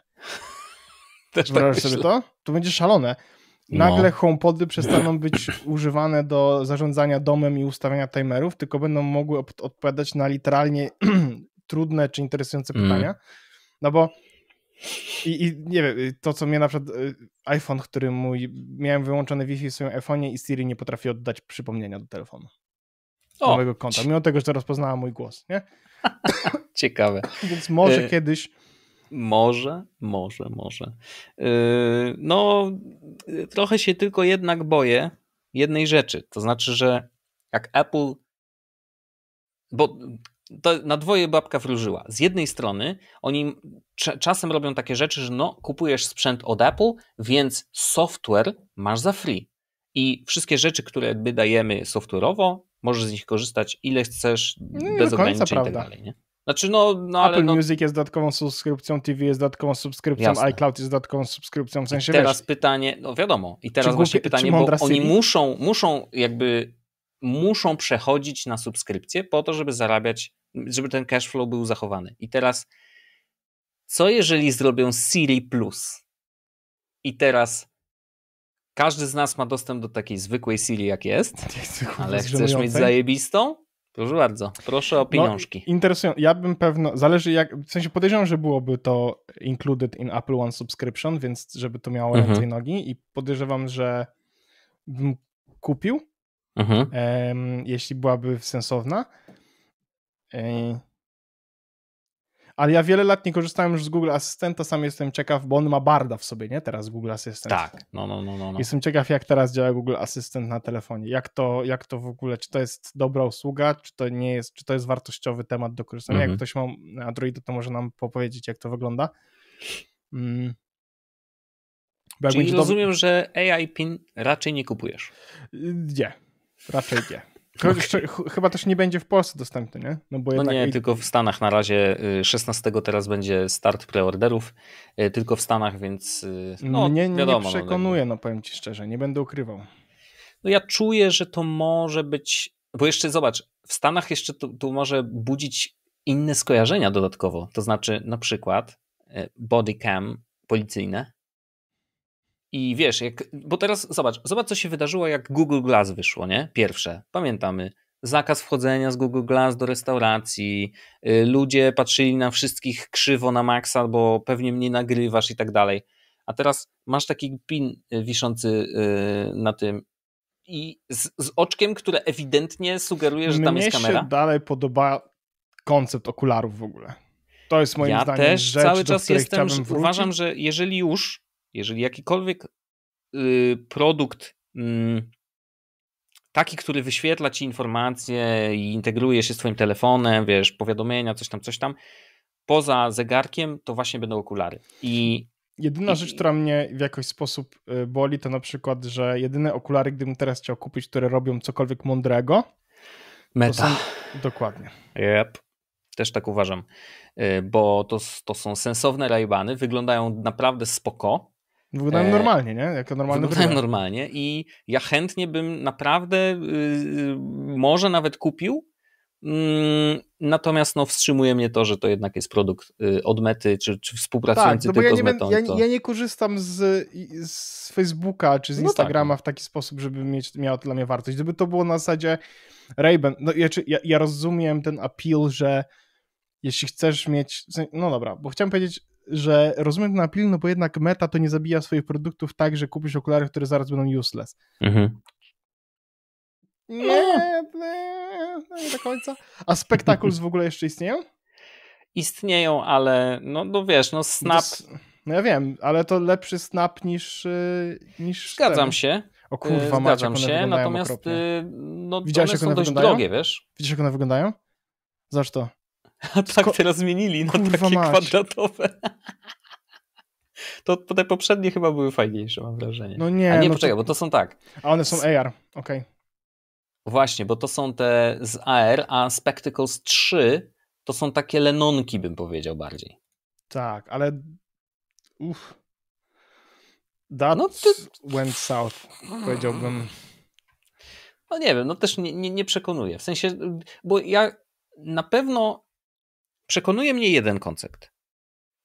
Też tak Wyobrażasz sobie to? To będzie szalone. Nagle no. HomePody przestaną być używane do zarządzania domem i ustawiania timerów, tylko będą mogły odpowiadać na literalnie trudne czy interesujące mm. pytania. Mm. No bo i, I, nie wiem, y, to co mnie na przykład y, iPhone, który mój, miałem wyłączony Wi-Fi w swoim iPhone'ie i Siri nie potrafi oddać przypomnienia do telefonu. O. mojego konta, mimo tego, że rozpoznała mój głos, nie? Ciekawe. Więc może y kiedyś... Może, może, może. Y, no, trochę się tylko jednak boję jednej rzeczy, to znaczy, że jak Apple... Bo na dwoje babka wróżyła. Z jednej strony oni czasem robią takie rzeczy, że no, kupujesz sprzęt od Apple, więc software masz za free. I wszystkie rzeczy, które my dajemy software'owo, możesz z nich korzystać ile chcesz, no nie bez ograniczeń i tak dalej. Nie? Znaczy, no, no Apple ale. No Music jest dodatkową subskrypcją, TV jest dodatkową subskrypcją, Jasne. iCloud jest dodatkową subskrypcją. W sensie I teraz wiesz, pytanie, no wiadomo, i teraz właśnie pytanie, bo oni muszą, muszą jakby muszą przechodzić na subskrypcję po to, żeby zarabiać żeby ten cash flow był zachowany. I teraz, co jeżeli zrobią Siri Plus? I teraz każdy z nas ma dostęp do takiej zwykłej Siri, jak jest, ale chcesz mieć zajebistą? Proszę bardzo, proszę o no, pieniążki. No, interesujące. Ja bym pewno, zależy jak, w sensie podejrzewam, że byłoby to included in Apple One subscription, więc żeby to miało mhm. więcej nogi i podejrzewam, że bym kupił, mhm. um, jeśli byłaby sensowna. Ale ja wiele lat nie korzystałem już z Google Asystenta, sam jestem ciekaw, bo on ma barda w sobie, nie? Teraz Google Asystent. Tak, no, no, no, no, no. Jestem ciekaw, jak teraz działa Google Asystent na telefonie. Jak to, jak to w ogóle, czy to jest dobra usługa, czy to nie jest, czy to jest wartościowy temat do korzystania. Mhm. Jak ktoś ma Androida, to może nam popowiedzieć, jak to wygląda. Mm. Czyli rozumiem, że AI PIN raczej nie kupujesz. Nie, raczej nie okay. chyba też nie będzie w Polsce dostępny, nie? No, bo no nie, i... tylko w Stanach na razie 16 y, teraz będzie start preorderów, y, tylko w Stanach, więc y, no nie, nie wiadomo. Nie przekonuję, no, no. no powiem ci szczerze, nie będę ukrywał. No ja czuję, że to może być, bo jeszcze zobacz, w Stanach jeszcze tu, tu może budzić inne skojarzenia dodatkowo, to znaczy na przykład body cam policyjne, i wiesz, jak, bo teraz zobacz, zobacz, co się wydarzyło, jak Google Glass wyszło, nie? Pierwsze, pamiętamy. Zakaz wchodzenia z Google Glass do restauracji, y, ludzie patrzyli na wszystkich krzywo na maksa, bo pewnie mnie nagrywasz i tak dalej. A teraz masz taki pin y, wiszący y, na tym i z, z oczkiem, które ewidentnie sugeruje, że tam jest kamera. Mnie się dalej podoba koncept okularów w ogóle. To jest moim ja zdaniem też rzecz, cały czas jestem, uważam, że jeżeli już jeżeli jakikolwiek y, produkt mm, taki, który wyświetla ci informacje i integruje się z twoim telefonem, wiesz, powiadomienia, coś tam, coś tam, poza zegarkiem, to właśnie będą okulary. I Jedyna rzecz, która mnie w jakiś sposób y, boli, to na przykład, że jedyne okulary, gdybym teraz chciał kupić, które robią cokolwiek mądrego. Meta. Są... Dokładnie. Yep. Też tak uważam, y, bo to, to są sensowne rajbany, wyglądają naprawdę spoko, Wyglądają e, normalnie, nie? Jako normalne Wyglądają brywa. normalnie i ja chętnie bym naprawdę yy, może nawet kupił, mm, natomiast no, wstrzymuje mnie to, że to jednak jest produkt y, od Mety, czy, czy współpracujący tak, no tylko ja z Metą. Ja, to... ja nie korzystam z, z Facebooka czy z no tak, Instagrama tak. w taki sposób, żeby mieć, miało to dla mnie wartość. Gdyby to było na zasadzie Rayban, no, ja, ja rozumiem ten appeal, że jeśli chcesz mieć, no dobra, bo chciałem powiedzieć, że rozumiem na pilno, bo jednak Meta to nie zabija swoich produktów tak, że kupisz okulary, które zaraz będą useless. Mhm. Nie, nie, nie do końca. A spektakuls w ogóle jeszcze istnieją? Istnieją, ale no, no wiesz, no Snap... No ja wiem, ale to lepszy snap niż. Y, niż Zgadzam ten. się. O kurwa, y, Zgadzam się, natomiast y, no, one, jak one dość wyglądają? drogie, wiesz? Widzisz, jak one wyglądają? Zobacz to. A tak Sko teraz zmienili na takie mać. kwadratowe. To te poprzednie chyba były fajniejsze, mam wrażenie. No nie. A nie, no poczekaj, to... bo to są tak. A one są AR, okej. Okay. Właśnie, bo to są te z AR, a Spectacles 3 to są takie lenonki, bym powiedział bardziej. Tak, ale uff. That no, ty... went south, powiedziałbym. No nie wiem, no też nie, nie, nie przekonuje. W sensie, bo ja na pewno Przekonuje mnie jeden koncept.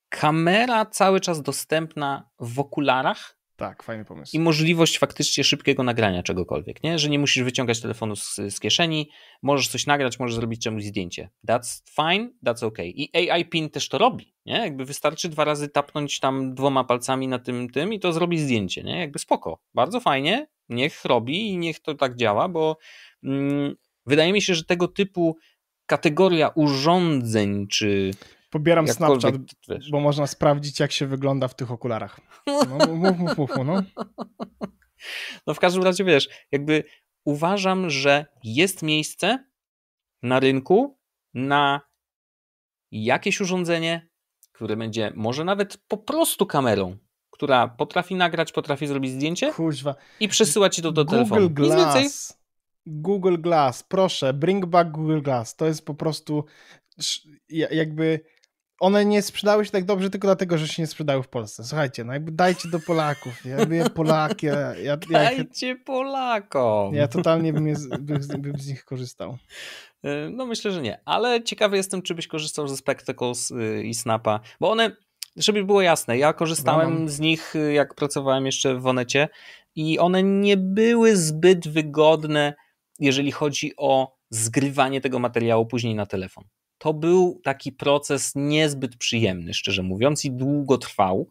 Kamera cały czas dostępna w okularach. Tak, fajny pomysł. I możliwość faktycznie szybkiego nagrania czegokolwiek, nie? Że nie musisz wyciągać telefonu z, z kieszeni, możesz coś nagrać, możesz zrobić czemuś zdjęcie. That's fine, that's okay. I AI PIN też to robi, nie? Jakby wystarczy dwa razy tapnąć tam dwoma palcami na tym, tym i to zrobi zdjęcie, nie? Jakby spoko. Bardzo fajnie, niech robi i niech to tak działa, bo mm, wydaje mi się, że tego typu kategoria urządzeń, czy. Pobieram Snapchat, wiesz. bo można sprawdzić, jak się wygląda w tych okularach. No, mów, mów, mów, no. No w każdym razie wiesz, jakby uważam, że jest miejsce na rynku na jakieś urządzenie, które będzie może nawet po prostu kamerą, która potrafi nagrać, potrafi zrobić zdjęcie Kuźwa. i przesyłać ci to do Google telefonu. Nic Glass. więcej. Google Glass, proszę, bring back Google Glass. To jest po prostu jakby one nie sprzedały się tak dobrze tylko dlatego, że się nie sprzedały w Polsce. Słuchajcie, no jakby dajcie do Polaków. Ja bym Polak, ja, ja, Dajcie ja, Polakom! Ja totalnie bym, z, bym z nich korzystał. E, no myślę, że nie, ale ciekawy jestem, czy byś korzystał ze Spectacles y, i Snapa, bo one, żeby było jasne, ja korzystałem no. z nich, y, jak pracowałem jeszcze w Onecie i one nie były zbyt wygodne jeżeli chodzi o zgrywanie tego materiału później na telefon. To był taki proces niezbyt przyjemny, szczerze mówiąc, i długo trwał.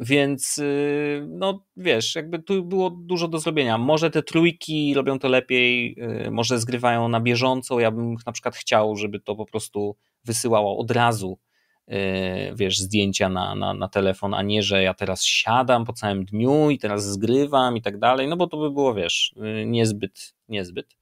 Więc, y, no wiesz, jakby tu było dużo do zrobienia. Może te trójki robią to lepiej, y, może zgrywają na bieżąco. Ja bym na przykład chciał, żeby to po prostu wysyłało od razu Y, wiesz, zdjęcia na, na, na telefon, a nie, że ja teraz siadam po całym dniu i teraz zgrywam i tak dalej, no bo to by było, wiesz, y, niezbyt, niezbyt.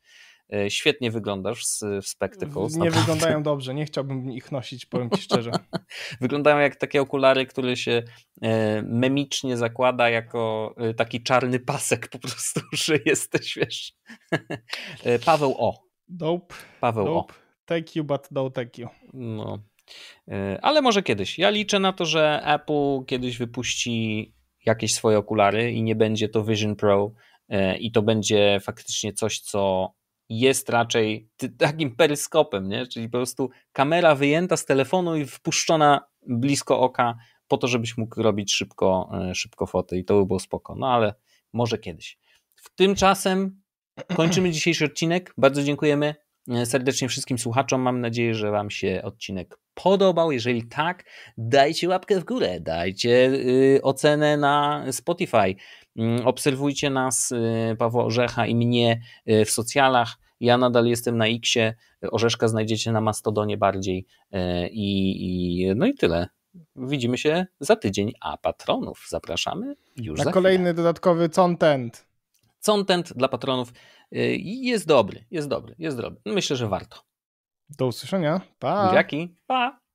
Y, świetnie wyglądasz z w Spectacles. Nie naprawdę. wyglądają dobrze, nie chciałbym ich nosić, powiem ci szczerze. wyglądają jak takie okulary, które się e, memicznie zakłada jako e, taki czarny pasek po prostu, że jesteś, wiesz. E, Paweł O. Dope. Paweł Dope. O. Thank you, but no thank you. No, E, ale może kiedyś. Ja liczę na to, że Apple kiedyś wypuści jakieś swoje okulary i nie będzie to Vision Pro e, i to będzie faktycznie coś, co jest raczej takim peryskopem, nie? czyli po prostu kamera wyjęta z telefonu i wpuszczona blisko oka po to, żebyś mógł robić szybko, e, szybko foty i to by było spoko, no ale może kiedyś. Tymczasem kończymy dzisiejszy odcinek. Bardzo dziękujemy. E, serdecznie wszystkim słuchaczom. Mam nadzieję, że Wam się odcinek podobał. Jeżeli tak, dajcie łapkę w górę, dajcie y, ocenę na Spotify. Mm, obserwujcie nas, y, Paweł Orzecha i mnie y, w socjalach. Ja nadal jestem na Xie. Orzeszka znajdziecie na Mastodonie bardziej. E, I, i no i tyle. Widzimy się za tydzień, a patronów zapraszamy już na za kolejny chwilę. dodatkowy content. Content dla patronów. Y, I jest dobry, jest dobry, jest dobry. Myślę, że warto. Do usłyszenia. Pa. Dzięki. Pa.